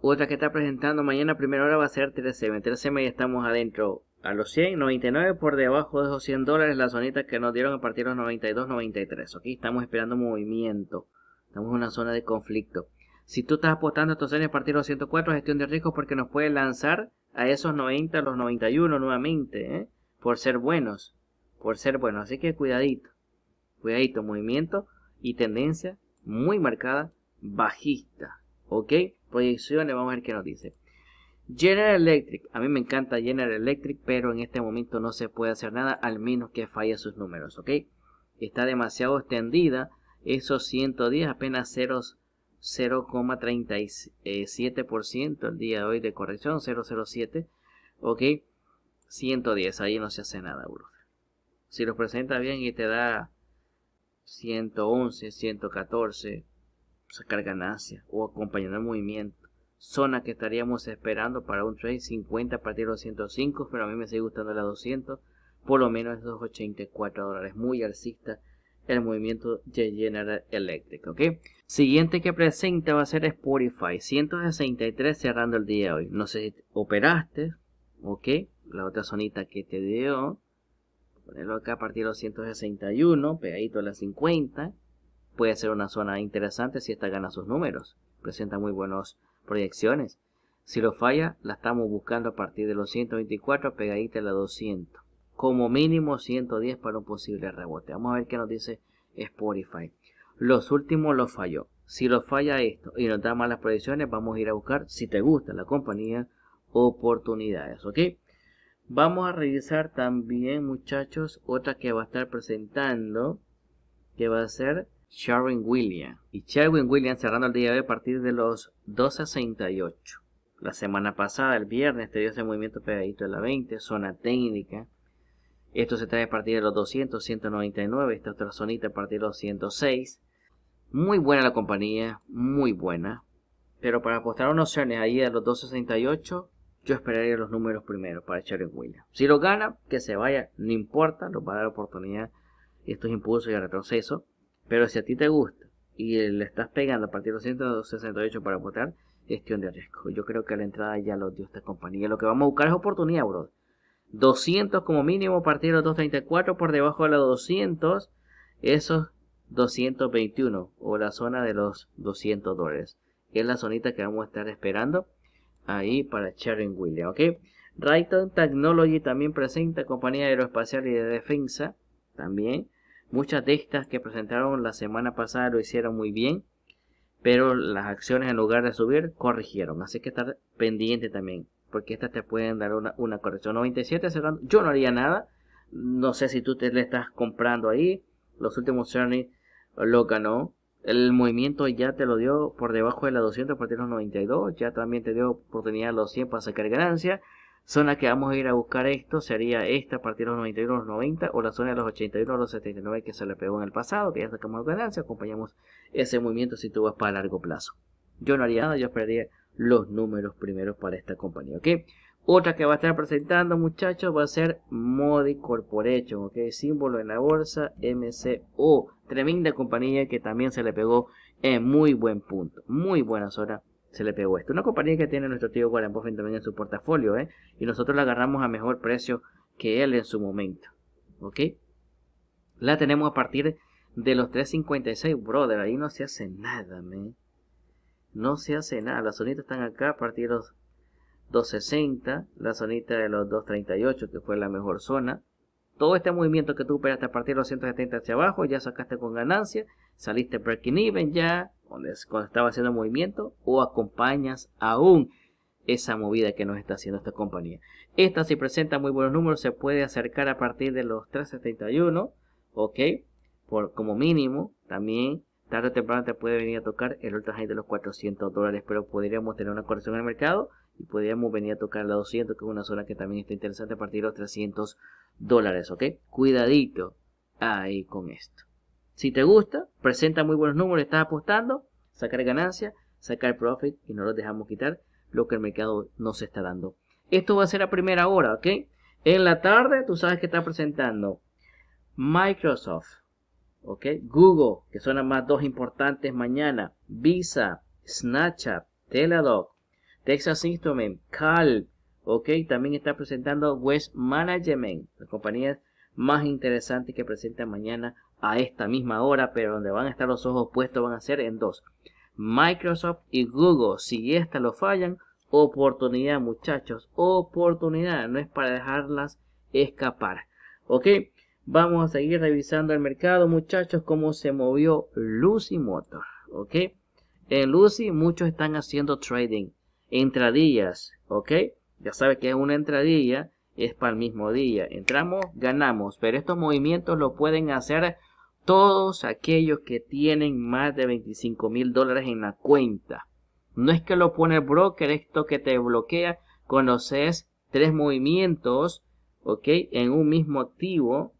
Otra que está presentando mañana a primera hora va a ser 13M. 13M ya estamos adentro a los 100, 99 por debajo de esos 100 dólares la zonita que nos dieron a partir de los 92, 93. Aquí estamos esperando movimiento. Estamos en una zona de conflicto. Si tú estás apostando estos años a partir de los 104, gestión de riesgos porque nos puede lanzar a esos 90, a los 91 nuevamente, ¿eh? por ser buenos, por ser buenos. Así que cuidadito, cuidadito, movimiento y tendencia muy marcada, bajista. ¿Ok? Proyecciones, vamos a ver qué nos dice. General Electric, a mí me encanta General Electric, pero en este momento no se puede hacer nada, al menos que falle sus números, ¿ok? Está demasiado extendida, esos 110 apenas 0,37% el día de hoy de corrección, 007, ¿ok? 110, ahí no se hace nada, bro. Si lo presenta bien y te da 111, 114, sacar ganancia o acompañar el movimiento. Zona que estaríamos esperando para un trade 50 a partir de los 105, pero a mí me sigue gustando la 200, por lo menos 284 84 dólares, muy alcista el movimiento de General Electric, ¿ok? Siguiente que presenta va a ser Spotify, 163 cerrando el día de hoy. No sé si operaste, ¿ok? La otra zonita que te dio, lo acá a partir de los 161, pegadito a las 50, puede ser una zona interesante si esta gana sus números, presenta muy buenas proyecciones. Si lo falla, la estamos buscando a partir de los 124, pegadita a la 200. Como mínimo 110 para un posible rebote. Vamos a ver qué nos dice Spotify. Los últimos los falló. Si lo falla esto y nos da malas proyecciones, vamos a ir a buscar, si te gusta la compañía, oportunidades. ¿Ok? Vamos a revisar también, muchachos, otra que va a estar presentando, que va a ser Sharon Williams. Y Sharon Williams cerrando el día de hoy a partir de los 12.68. La semana pasada, el viernes, te dio ese movimiento pegadito de la 20, zona técnica. Esto se trae a partir de los 200, 199. Esta otra zonita a partir de los 106. Muy buena la compañía, muy buena. Pero para apostar unos cernes ahí a los 268, yo esperaría los números primero para echar en Williams. Si lo gana, que se vaya, no importa, nos va a dar oportunidad estos impulsos y retroceso. Pero si a ti te gusta y le estás pegando a partir de los 168 para votar, gestión de riesgo. Yo creo que a la entrada ya lo dio esta compañía. Lo que vamos a buscar es oportunidad, bro. 200 como mínimo a partir de los 234 por debajo de los 200. Esos 221 o la zona de los 200 dólares. Es la zonita que vamos a estar esperando ahí para Sharon William, ¿ok? Raytheon Technology también presenta compañía aeroespacial y de defensa, también. Muchas de estas que presentaron la semana pasada lo hicieron muy bien, pero las acciones en lugar de subir, corrigieron. Así que estar pendiente también, porque estas te pueden dar una, corrección. 97 cerrando, yo no haría nada. No sé si tú te le estás comprando ahí. Los últimos earnings lo ganó el movimiento ya te lo dio por debajo de la 200 a partir de los 92. Ya también te dio oportunidad a los 100 para sacar ganancia. Zona que vamos a ir a buscar esto sería esta a partir de los 91 a los 90 o la zona de los 81 a los 79 que se le pegó en el pasado, que ya sacamos ganancia. Acompañamos ese movimiento si tú vas para largo plazo. Yo no haría nada, yo esperaría los números primeros para esta compañía. ¿ok? Otra que va a estar presentando, muchachos, va a ser Modi Corporation, ¿ok? Símbolo en la bolsa, MCO. Tremenda compañía que también se le pegó en muy buen punto. Muy buena horas se le pegó esto. Una compañía que tiene nuestro tío Warren también en su portafolio, ¿eh? Y nosotros la agarramos a mejor precio que él en su momento, ¿ok? La tenemos a partir de los 3.56, brother. Ahí no se hace nada, ¿me? No se hace nada. Las sonitas están acá a partir de los 260, la zonita de los 238 que fue la mejor zona. Todo este movimiento que tú operaste a partir de los 170 hacia abajo, ya sacaste con ganancia, saliste breaking even ya, cuando estaba haciendo movimiento, o acompañas aún esa movida que nos está haciendo esta compañía. Esta si presenta muy buenos números, se puede acercar a partir de los 371, ok, por, como mínimo, también tarde o temprano te puede venir a tocar el ultra high de los 400 dólares, pero podríamos tener una corrección en el mercado y podríamos venir a tocar la 200, que es una zona que también está interesante a partir de los 300 dólares, ¿ok? Cuidadito ahí con esto. Si te gusta, presenta muy buenos números, estás apostando, sacar ganancia, sacar profit y no los dejamos quitar lo que el mercado nos está dando. Esto va a ser a primera hora, ¿ok? En la tarde, tú sabes que está presentando Microsoft, ¿ok? Google, que son las más dos importantes mañana, Visa, Snapchat, Teladoc, Texas Instrument Cal. ok, también está presentando West Management, La compañía más interesante que presenta mañana a esta misma hora, pero donde van a estar los ojos puestos van a ser en dos, Microsoft y Google, si estas lo fallan, oportunidad muchachos, oportunidad, no es para dejarlas escapar, ok, vamos a seguir revisando el mercado muchachos, cómo se movió Lucy Motor, ok, en Lucy muchos están haciendo trading, entradillas, ¿ok? Ya sabe que es una entradilla, es para el mismo día. Entramos, ganamos, pero estos movimientos lo pueden hacer todos aquellos que tienen más de 25 mil dólares en la cuenta. No es que lo pone el broker, esto que te bloquea conoces tres movimientos, ¿ok? En un mismo activo.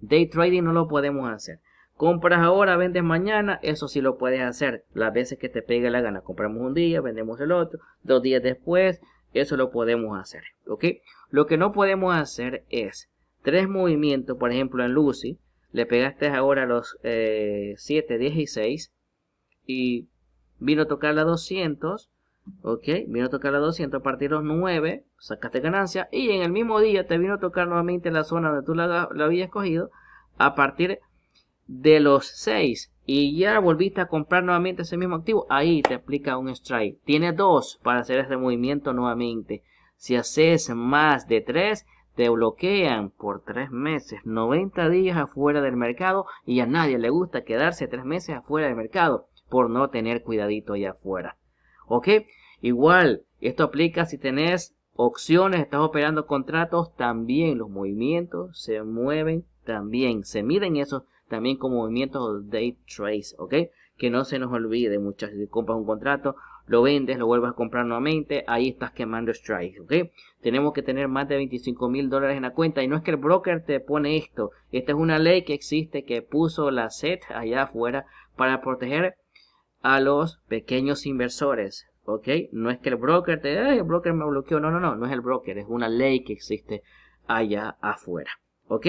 Day trading no lo podemos hacer. Compras ahora, vendes mañana, eso sí lo puedes hacer. Las veces que te pegue la gana, compramos un día, vendemos el otro, dos días después, eso lo podemos hacer. ¿Ok? Lo que no podemos hacer es tres movimientos, por ejemplo en Lucy, le pegaste ahora los 7, 10 y 6 y vino a tocar la 200, ok, vino a tocar la 200 a partir de los 9, sacaste ganancia y en el mismo día te vino a tocar nuevamente la zona donde tú la, la habías escogido a partir de los 6 y ya volviste a comprar nuevamente ese mismo activo, ahí te aplica un strike. Tiene 2 para hacer este movimiento nuevamente. Si haces más de 3, te bloquean por 3 meses, 90 días afuera del mercado y a nadie le gusta quedarse 3 meses afuera del mercado por no tener cuidadito allá afuera. ¿Ok? Igual, esto aplica si tenés opciones, estás operando contratos, también los movimientos se mueven, también se miden esos también con movimientos day trades, ¿ok? Que no se nos olvide, muchachos, compras un contrato, lo vendes, lo vuelves a comprar nuevamente, ahí estás quemando strike, ¿ok? Tenemos que tener más de 25 mil dólares en la cuenta y no es que el broker te pone esto, esta es una ley que existe que puso la SET allá afuera para proteger a los pequeños inversores, ¿ok? No es que el broker te, el broker me bloqueó, no, no, no, no es el broker, es una ley que existe allá afuera, ¿ok?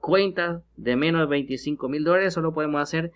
cuentas de menos de 25 mil dólares, solo podemos hacer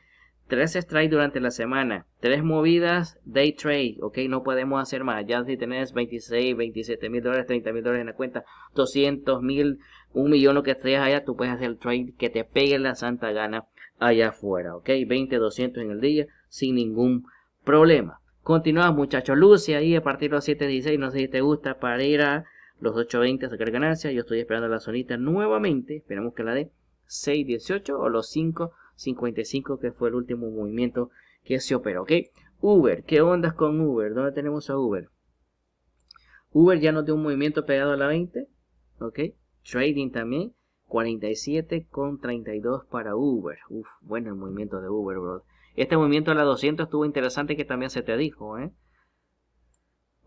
3 strikes durante la semana, tres movidas day trade, ok, no podemos hacer más, ya si tenés 26, 27 mil dólares, 30 mil dólares en la cuenta, 200 mil, un millón lo que estés allá, tú puedes hacer el trade que te pegue la santa gana allá afuera, ok, 20, 200 en el día, sin ningún problema. Continuamos muchachos, Lucy ahí a partir de los 16 no sé si te gusta, para ir a los 8.20 a sacar ganancias. Yo estoy esperando la zonita nuevamente. Esperamos que la dé 6.18 o los 5.55 que fue el último movimiento que se operó. ¿ok? Uber, ¿qué ondas con Uber? ¿Dónde tenemos a Uber? Uber ya no tiene un movimiento pegado a la 20. ¿ok? Trading también. 47,32 para Uber. Uf, bueno el movimiento de Uber, bro. Este movimiento a la 200 estuvo interesante que también se te dijo, ¿eh?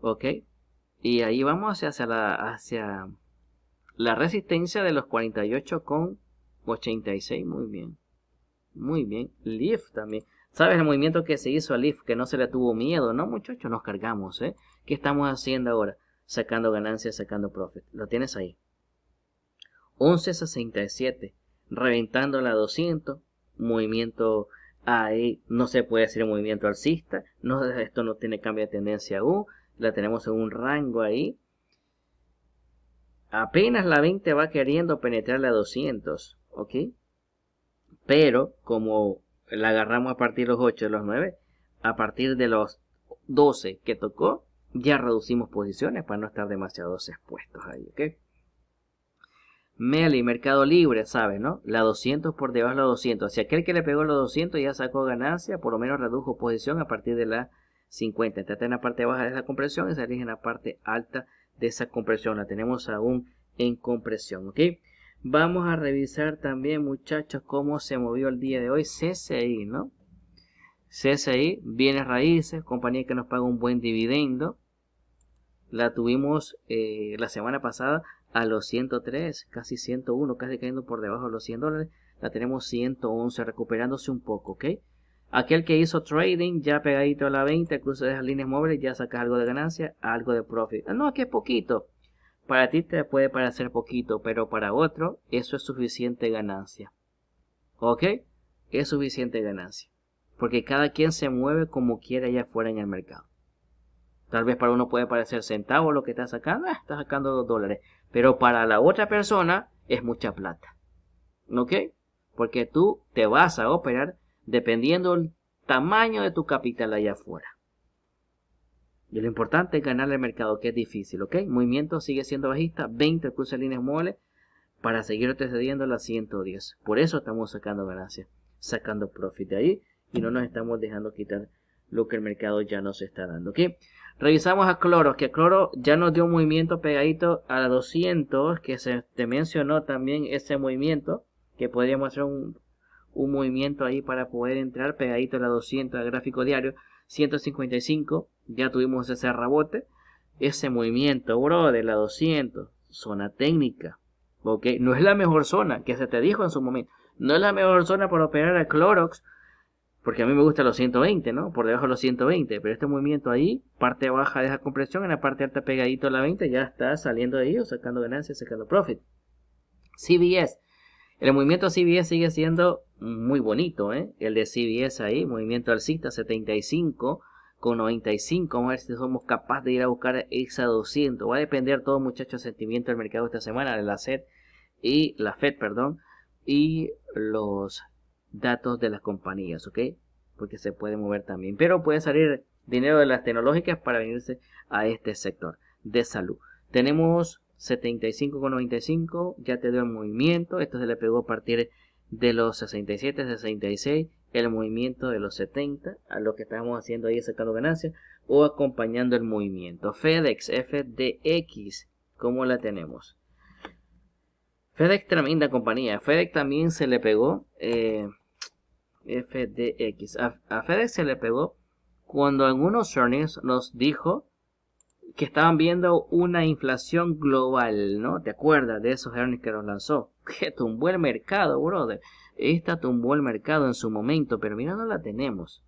Ok, y ahí vamos hacia, la, la resistencia de los 48 con 86. Muy bien. Muy bien. Leaf también. ¿Sabes el movimiento que se hizo a Leaf? Que no se le tuvo miedo. No, muchachos, nos cargamos. ¿eh? ¿Qué estamos haciendo ahora? Sacando ganancias, sacando profit. Lo tienes ahí. 11.67. Reventando la 200. Movimiento ahí. E. No se puede hacer movimiento alcista. No, esto no tiene cambio de tendencia aún la tenemos en un rango ahí. Apenas la 20 va queriendo penetrar la 200, ¿ok? Pero como la agarramos a partir de los 8, de los 9, a partir de los 12 que tocó, ya reducimos posiciones para no estar demasiado expuestos ahí, ¿ok? Meli, Mercado Libre, ¿sabes, no? La 200 por debajo de la 200. Si aquel que le pegó la 200 ya sacó ganancia, por lo menos redujo posición a partir de la 50. Esta en la parte baja de esa compresión, y es en la parte alta de esa compresión. La tenemos aún en compresión, ¿ok? Vamos a revisar también, muchachos, cómo se movió el día de hoy CCI, ¿no? CCI, bienes raíces, compañía que nos paga un buen dividendo. La tuvimos eh, la semana pasada a los 103, casi 101, casi cayendo por debajo de los 100 dólares. La tenemos 111, recuperándose un poco, ¿ok? Aquel que hizo trading, ya pegadito a la venta, cruce de las líneas móviles, ya saca algo de ganancia, algo de profit. Ah, no, que es poquito. Para ti te puede parecer poquito, pero para otro eso es suficiente ganancia. ¿Ok? Es suficiente ganancia. Porque cada quien se mueve como quiera allá afuera en el mercado. Tal vez para uno puede parecer centavo lo que está sacando, ah, está sacando dos dólares. Pero para la otra persona es mucha plata. ¿Ok? Porque tú te vas a operar dependiendo del tamaño de tu capital allá afuera. Y lo importante es ganar el mercado, que es difícil, ¿ok? Movimiento sigue siendo bajista, 20 cruce líneas móviles para seguir retrocediendo a las 110. Por eso estamos sacando ganancias, sacando profit de ahí y no nos estamos dejando quitar lo que el mercado ya nos está dando, ¿ok? Revisamos a Cloro, que Cloro ya nos dio un movimiento pegadito a la 200, que se te mencionó también ese movimiento, que podríamos hacer un un movimiento ahí para poder entrar pegadito a la 200 de gráfico diario. 155, ya tuvimos ese rebote. Ese movimiento, bro, de la 200, zona técnica. ¿Ok? No es la mejor zona, que se te dijo en su momento. No es la mejor zona para operar a Clorox, porque a mí me gusta los 120, ¿no? Por debajo de los 120, pero este movimiento ahí, parte baja de esa compresión, en la parte alta pegadito a la 20, ya está saliendo de ello, sacando ganancias, sacando profit. CBS, el movimiento CBS sigue siendo muy bonito, ¿eh? El de CBS ahí, movimiento alcista 75 con 95. Vamos a ver si somos capaces de ir a buscar esa 200. Va a depender todo, muchachos, sentimiento del mercado esta semana, de la FED y la FED, perdón, y los datos de las compañías, ¿ok? Porque se puede mover también. Pero puede salir dinero de las tecnológicas para venirse a este sector de salud. Tenemos 75,95. Ya te dio el movimiento. Esto se le pegó a partir de los 67, 66. El movimiento de los 70. A lo que estamos haciendo ahí sacando ganancias. O acompañando el movimiento. FedEx, FDX. ¿Cómo la tenemos? FedEx, tremenda compañía. FedEx también se le pegó. Eh, FDX. A, a FedEx se le pegó cuando algunos earnings nos dijo que estaban viendo una inflación global, ¿no? ¿Te acuerdas de esos hermanos que nos lanzó? Que tumbó el mercado, brother. Esta tumbó el mercado en su momento, pero mira, no la tenemos.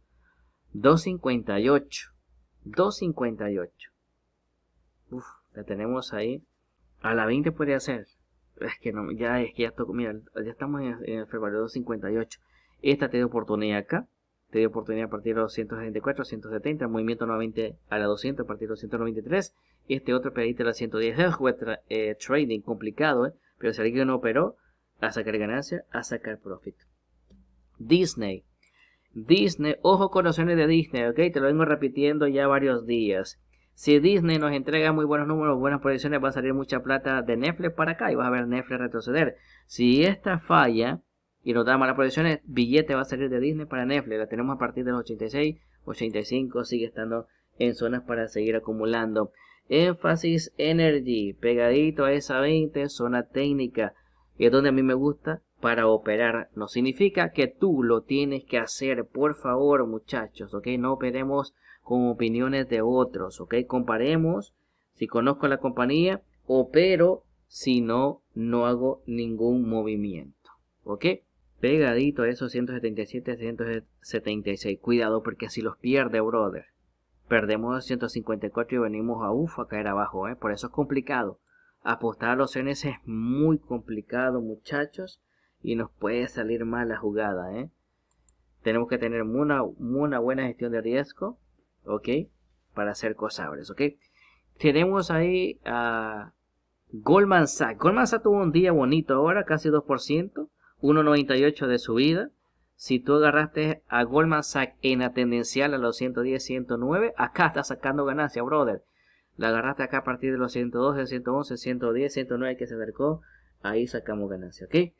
2.58. 2.58. Uf, la tenemos ahí. A la 20 puede ser. Es que no, ya es que ya, mira, ya estamos en, en febrero 2.58. Esta te oportunidad acá te dio oportunidad a partir de los 174, 170, movimiento nuevamente a la 200 a partir de los 193, y este otro pediste a la 110. Es eh, trading complicado, eh, pero si alguien no operó, a sacar ganancia, a sacar profit. Disney. Disney, ojo con de Disney, ok, te lo vengo repitiendo ya varios días. Si Disney nos entrega muy buenos números, buenas proyecciones, va a salir mucha plata de Netflix para acá y vas a ver Netflix retroceder. Si esta falla, y nos da malas proyecciones, billete va a salir de Disney para Netflix. La tenemos a partir del 86, 85, sigue estando en zonas para seguir acumulando. Énfasis Energy, pegadito a esa 20, zona técnica. Y es donde a mí me gusta para operar. No significa que tú lo tienes que hacer, por favor, muchachos, ¿ok? No operemos con opiniones de otros, ¿ok? Comparemos, si conozco la compañía, opero, si no, no hago ningún movimiento, ¿ok? pegadito esos 177, 176. Cuidado porque si los pierde, brother, perdemos 154 y venimos a ufo a caer abajo, ¿eh? Por eso es complicado. Apostar a los CNS es muy complicado, muchachos, y nos puede salir mal la jugada, ¿eh? Tenemos que tener una, buena gestión de riesgo, ¿ok? Para hacer cosas, ¿ok? Tenemos ahí a Goldman Sachs. Goldman Sachs tuvo un día bonito ahora, casi 2%. 1.98 de subida. Si tú agarraste a Goldman Sachs en la tendencial a los 110, 109, acá está sacando ganancia, brother. La agarraste acá a partir de los 112, 111, 110, 109 que se acercó. Ahí sacamos ganancia, ¿ok?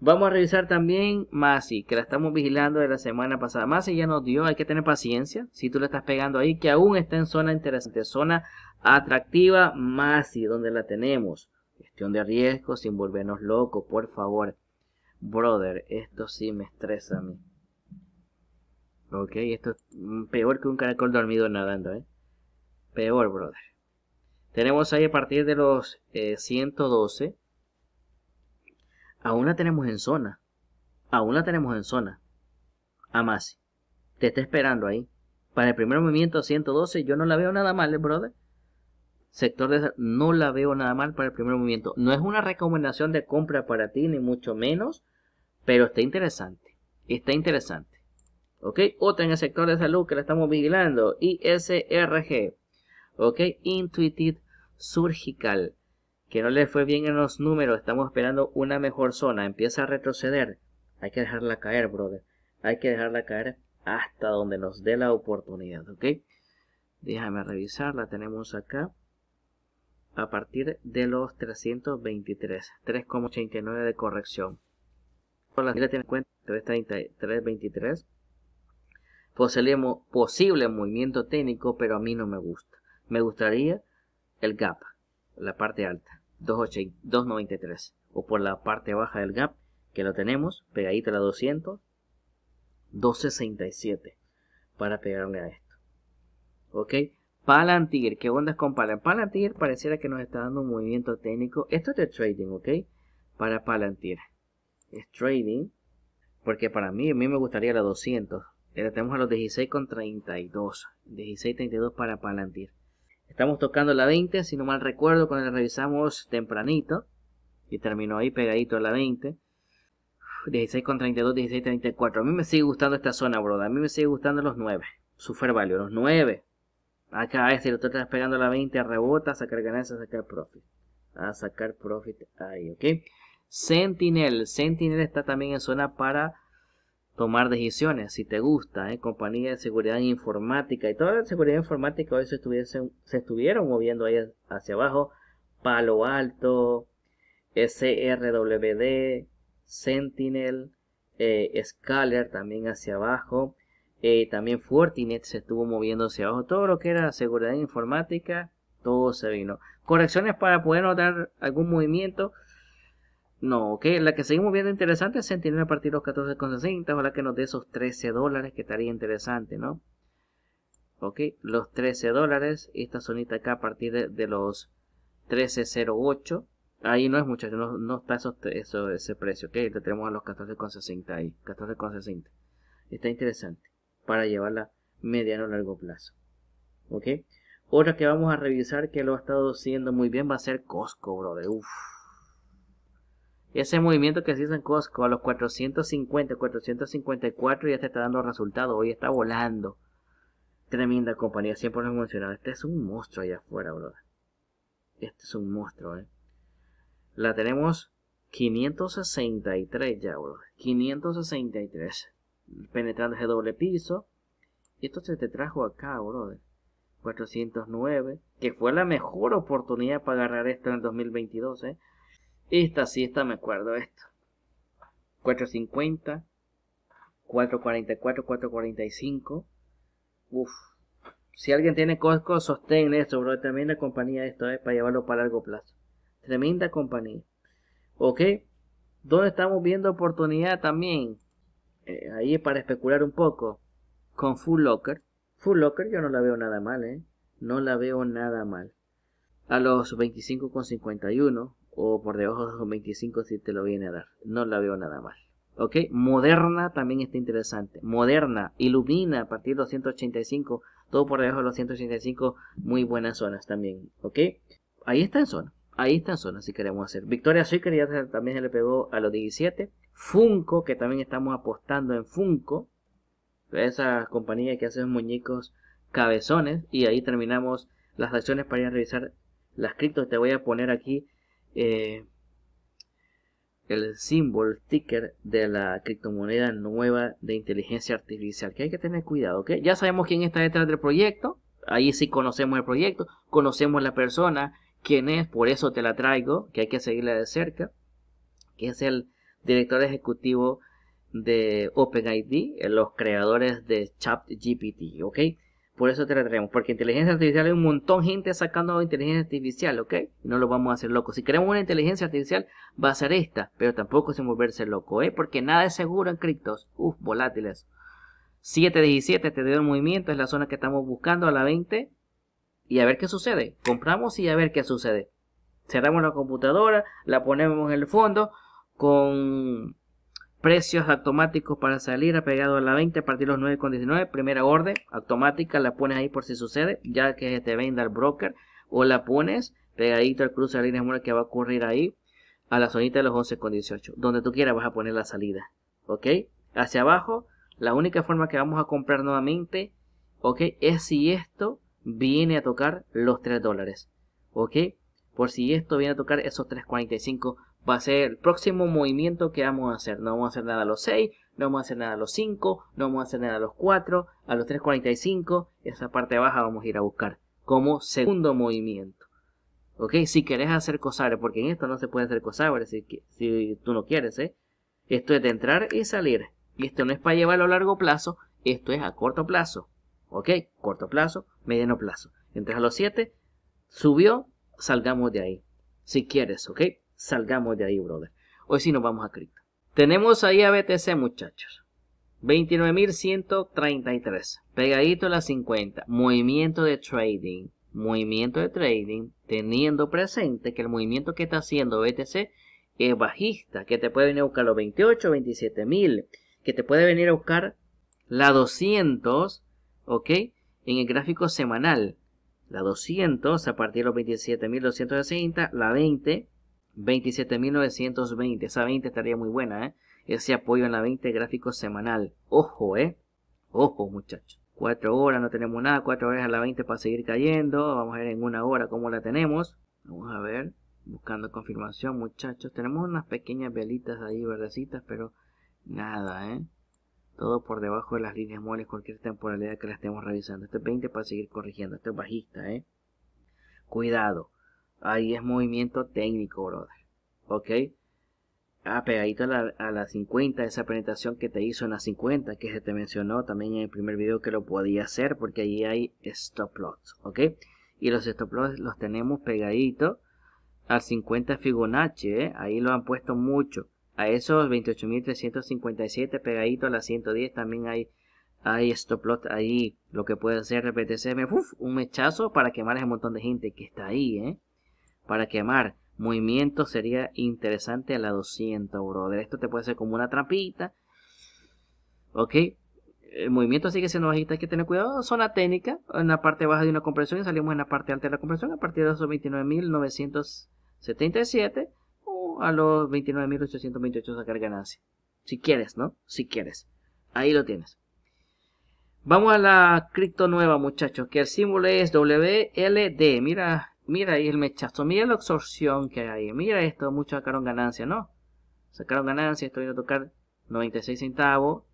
Vamos a revisar también Masi, que la estamos vigilando de la semana pasada. Masi ya nos dio, hay que tener paciencia. Si tú la estás pegando ahí, que aún está en zona interesante, zona atractiva, Masi, donde la tenemos. Gestión de riesgo. sin volvernos locos, por favor. Brother, esto sí me estresa a mí. Ok, esto es peor que un caracol dormido nadando, ¿eh? Peor, brother. Tenemos ahí a partir de los 112. Eh, Aún la tenemos en zona. Aún la tenemos en zona. Amasi. Te está esperando ahí. Para el primer movimiento 112 yo no la veo nada mal, ¿eh, brother. Sector de... No la veo nada mal para el primer movimiento. No es una recomendación de compra para ti, ni mucho menos. Pero está interesante. Está interesante. ¿Ok? Otra en el sector de salud que la estamos vigilando. ISRG. ¿Ok? Intuitive Surgical. Que no le fue bien en los números. Estamos esperando una mejor zona. Empieza a retroceder. Hay que dejarla caer, brother. Hay que dejarla caer hasta donde nos dé la oportunidad. ¿Ok? Déjame revisar. La tenemos acá. A partir de los 323. 3,89 de corrección por la cuenta 3.23 posible, movimiento técnico, pero a mí no me gusta. Me gustaría el gap, la parte alta, 2.93, o por la parte baja del gap, que lo tenemos, pegadita a la 200, 2.67, para pegarle a esto. ¿Ok? Palantir, ¿qué onda con Palantir? Palantir pareciera que nos está dando un movimiento técnico. Esto es de trading, ¿ok? Para Palantir es trading, porque para mí, a mí me gustaría la 200. Eh, tenemos a los 16,32. 32 para Palantir. Estamos tocando la 20, si no mal recuerdo, cuando la revisamos tempranito. Y terminó ahí pegadito a la 20. 16,32, 16,34. A mí me sigue gustando esta zona, bro. A mí me sigue gustando los 9. Super value, los 9. Acá este lo estás pegando a la 20, rebota, sacar ganancias, sacar profit. A ah, sacar profit ahí, ¿ok? Sentinel. Sentinel está también en zona para tomar decisiones, si te gusta, ¿eh? compañía de seguridad informática y toda la seguridad informática hoy se, se estuvieron moviendo ahí hacia abajo, Palo Alto, SRWD, Sentinel, eh, también hacia abajo, eh, también Fortinet se estuvo moviendo hacia abajo, todo lo que era seguridad informática, todo se vino. Correcciones para poder notar algún movimiento, no, ok, la que seguimos viendo interesante es Sentinel a partir de los 14,60. Ojalá que nos dé esos 13 dólares, que estaría interesante, ¿no? Ok, los 13 dólares. Esta zonita acá a partir de, los 13,08. Ahí no es mucho, no, está ese precio, ok. Le tenemos a los 14,60 ahí, 14,60. Está interesante para llevarla mediano a largo plazo. Ok, otra que vamos a revisar que lo ha estado haciendo muy bien va a ser Costco, brother. Uff ese movimiento que se hizo en Costco a los 450, 454 ya te está dando resultado. Hoy está volando. Tremenda compañía, siempre lo he mencionado. Este es un monstruo allá afuera, brother. Este es un monstruo, eh. La tenemos 563 ya, brother. 563. Penetrando ese doble piso. Y esto se te trajo acá, brother. 409. Que fue la mejor oportunidad para agarrar esto en el 2022, eh. Esta sí, esta me acuerdo, esto. 450, 444, 445. Uf. Si alguien tiene Costco, sostén esto, bro. Tremenda compañía esto, eh, para llevarlo para largo plazo. Tremenda compañía. Ok. Donde estamos viendo oportunidad también. Eh, ahí ahí para especular un poco. Con Full Locker. Full Locker yo no la veo nada mal, eh. No la veo nada mal. A los 25,51 o por debajo de los 25 si te lo viene a dar. No la veo nada mal. ¿Ok? Moderna también está interesante. Moderna, ilumina a partir de los 185, todo por debajo de los 185, muy buenas zonas también. ¿Ok? Ahí está en zona. Ahí está en zona si queremos hacer. Victoria Secret ya también se le pegó a los 17. Funko, que también estamos apostando en Funko. Esa compañía que hace muñecos cabezones. Y ahí terminamos las acciones para ir a revisar las criptos. Te voy a poner aquí eh, el símbolo, ticker sticker de la criptomoneda nueva de inteligencia artificial. Que hay que tener cuidado, ¿ok? Ya sabemos quién está detrás del proyecto. Ahí sí conocemos el proyecto, conocemos la persona, quién es, por eso te la traigo, que hay que seguirle de cerca. Que es el director ejecutivo de OpenID, eh, los creadores de ChatGPT, ¿ok? Por eso traemos, porque inteligencia artificial hay un montón de gente sacando inteligencia artificial, ¿ok? no lo vamos a hacer loco. Si queremos una inteligencia artificial, va a ser esta, pero tampoco sin volverse loco, ¿eh? Porque nada es seguro en criptos. Uf, volátiles. 717, te dio el movimiento, es la zona que estamos buscando a la 20. Y a ver qué sucede. Compramos y a ver qué sucede. Cerramos la computadora, la ponemos en el fondo con Precios automáticos para salir apegado a la 20 a partir de los 9,19. Primera orden automática, la pones ahí por si sucede, ya que te venda el broker. O la pones pegadito al cruce de de que va a ocurrir ahí a la zonita de los 11,18. Donde tú quieras vas a poner la salida. ¿Ok? Hacia abajo, la única forma que vamos a comprar nuevamente, ¿ok? Es si esto viene a tocar los 3 dólares. ¿Ok? Por si esto viene a tocar esos 3,45 va a ser el próximo movimiento que vamos a hacer. No vamos a hacer nada a los 6, no vamos a hacer nada a los 5, no vamos a hacer nada a los 4, a los 3.45, esa parte baja vamos a ir a buscar como segundo movimiento. ¿Ok? Si querés hacer cosas porque en esto no se puede hacer cosas si, si tú no quieres, ¿eh? Esto es de entrar y salir. Y Esto no es para llevarlo a largo plazo, esto es a corto plazo. ¿Ok? Corto plazo, mediano plazo. Entras a los 7, subió, salgamos de ahí. Si quieres, ¿ok? salgamos de ahí, brother. Hoy sí nos vamos a cripto. Tenemos ahí a BTC, muchachos. 29.133. Pegadito a las 50. Movimiento de trading. Movimiento de trading. Teniendo presente que el movimiento que está haciendo BTC es bajista. Que te puede venir a buscar los 28, 27.000. Que te puede venir a buscar la 200. ¿Ok? En el gráfico semanal. La 200 a partir de los 27.260. La 20 27.920. Esa 20 estaría muy buena, ¿eh? Ese apoyo en la 20 gráfico semanal. Ojo, ¿eh? Ojo, muchachos. 4 horas, no tenemos nada. 4 horas a la 20 para seguir cayendo. Vamos a ver en una hora cómo la tenemos. Vamos a ver. Buscando confirmación, muchachos. Tenemos unas pequeñas velitas ahí verdecitas, pero nada, ¿eh? Todo por debajo de las líneas moles, cualquier temporalidad que la estemos revisando. Este 20 para seguir corrigiendo. Este es bajista, ¿eh? Cuidado Ahí es movimiento técnico, brother. ¿Ok? Ah, pegadito a la, a 50, esa presentación que te hizo en la 50, que se te mencionó también en el primer video que lo podía hacer, porque allí hay stop loss, ¿ok? Y los stop loss los tenemos pegadito al 50 Fibonacci, ¿eh? ahí lo han puesto mucho. A esos 28.357 pegadito a la 110 también hay, hay stop loss ahí, lo que puede hacer repetirse un mechazo para quemar ese montón de gente que está ahí, ¿eh? para quemar movimiento sería interesante a la 200, brother. Esto te puede ser como una trampita. Ok. El movimiento sigue siendo bajita, hay que tener cuidado. Zona técnica, en la parte baja de una compresión y salimos en la parte alta de la compresión a partir de esos 29.977 o a los 29.828 sacar ganancia. Si quieres, ¿no? Si quieres. Ahí lo tienes. Vamos a la cripto nueva, muchachos, que el símbolo es WLD. Mira, mira ahí el mechazo, mira la absorción que hay ahí, mira esto, muchos sacaron ganancia, ¿no? Sacaron ganancia, estoy a tocar 96 centavos,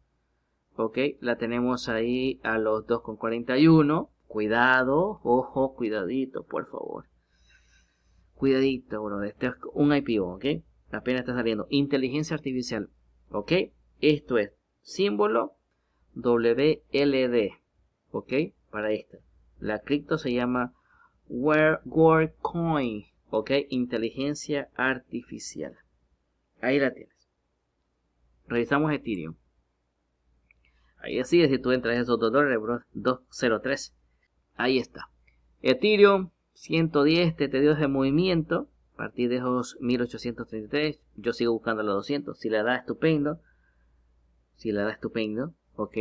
ok, la tenemos ahí a los 2,41, cuidado, ojo, cuidadito, por favor. Cuidadito, bro, este es un IPO, ok, pena está saliendo, inteligencia artificial, ok, esto es símbolo WLD, ok, para esta. La cripto se llama WordCoin, ¿ok? Inteligencia artificial. Ahí la tienes. Revisamos Ethereum. Ahí así es, si tú entras esos dos dólares, bro, 203. Ahí está. Ethereum, 110 Te dio de movimiento. A partir de esos 1833, yo sigo buscando los 200. Si la da, estupendo. Si la da, estupendo. Ok.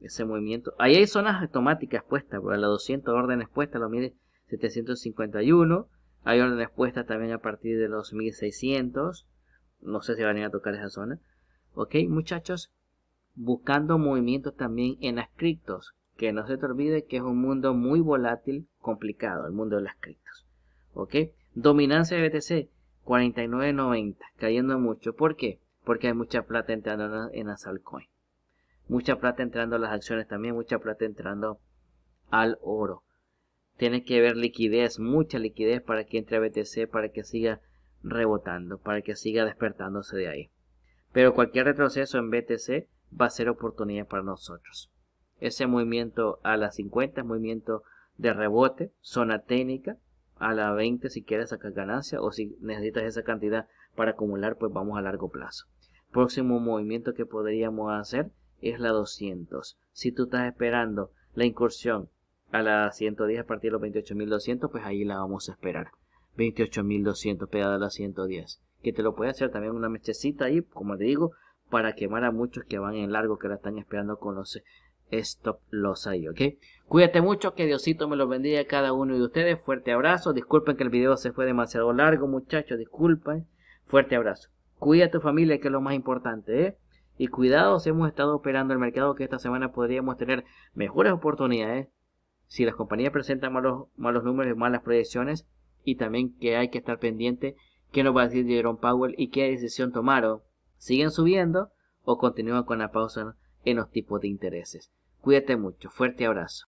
Ese movimiento. Ahí hay zonas automáticas puestas, bro. Las 200 órdenes puestas, lo mire 751. Hay una respuesta también a partir de los 1600. No sé si van a ir a tocar esa zona. Ok, muchachos, buscando movimientos también en las criptos. Que no se te olvide que es un mundo muy volátil, complicado, el mundo de las criptos. Ok, dominancia de BTC 49.90, cayendo mucho. ¿Por qué? Porque hay mucha plata entrando en las altcoins. Mucha plata entrando en las acciones también, mucha plata entrando al oro tiene que haber liquidez, mucha liquidez para que entre a BTC, para que siga rebotando, para que siga despertándose de ahí. Pero cualquier retroceso en BTC va a ser oportunidad para nosotros. Ese movimiento a las 50 movimiento de rebote, zona técnica, a la 20 si quieres sacar ganancia o si necesitas esa cantidad para acumular, pues vamos a largo plazo. Próximo movimiento que podríamos hacer es la 200. Si tú estás esperando la incursión a la 110 a partir de los 28.200, pues ahí la vamos a esperar. 28.200 pegada a las 110. Que te lo puede hacer también una mechecita ahí, como te digo, para quemar a muchos que van en largo, que la están esperando con los stop los ahí, ¿ok? Cuídate mucho, que Diosito me los bendiga a cada uno de ustedes. Fuerte abrazo. Disculpen que el video se fue demasiado largo, muchachos. Disculpen. Fuerte abrazo. Cuida a tu familia, que es lo más importante, ¿eh? Y cuidados, hemos estado operando el mercado que esta semana podríamos tener mejores oportunidades si las compañías presentan malos, números, malas proyecciones, y también que hay que estar pendiente qué nos va a decir Jerome Powell y qué decisión tomaron. ¿Siguen subiendo o continúan con la pausa en los tipos de intereses? Cuídate mucho, fuerte abrazo.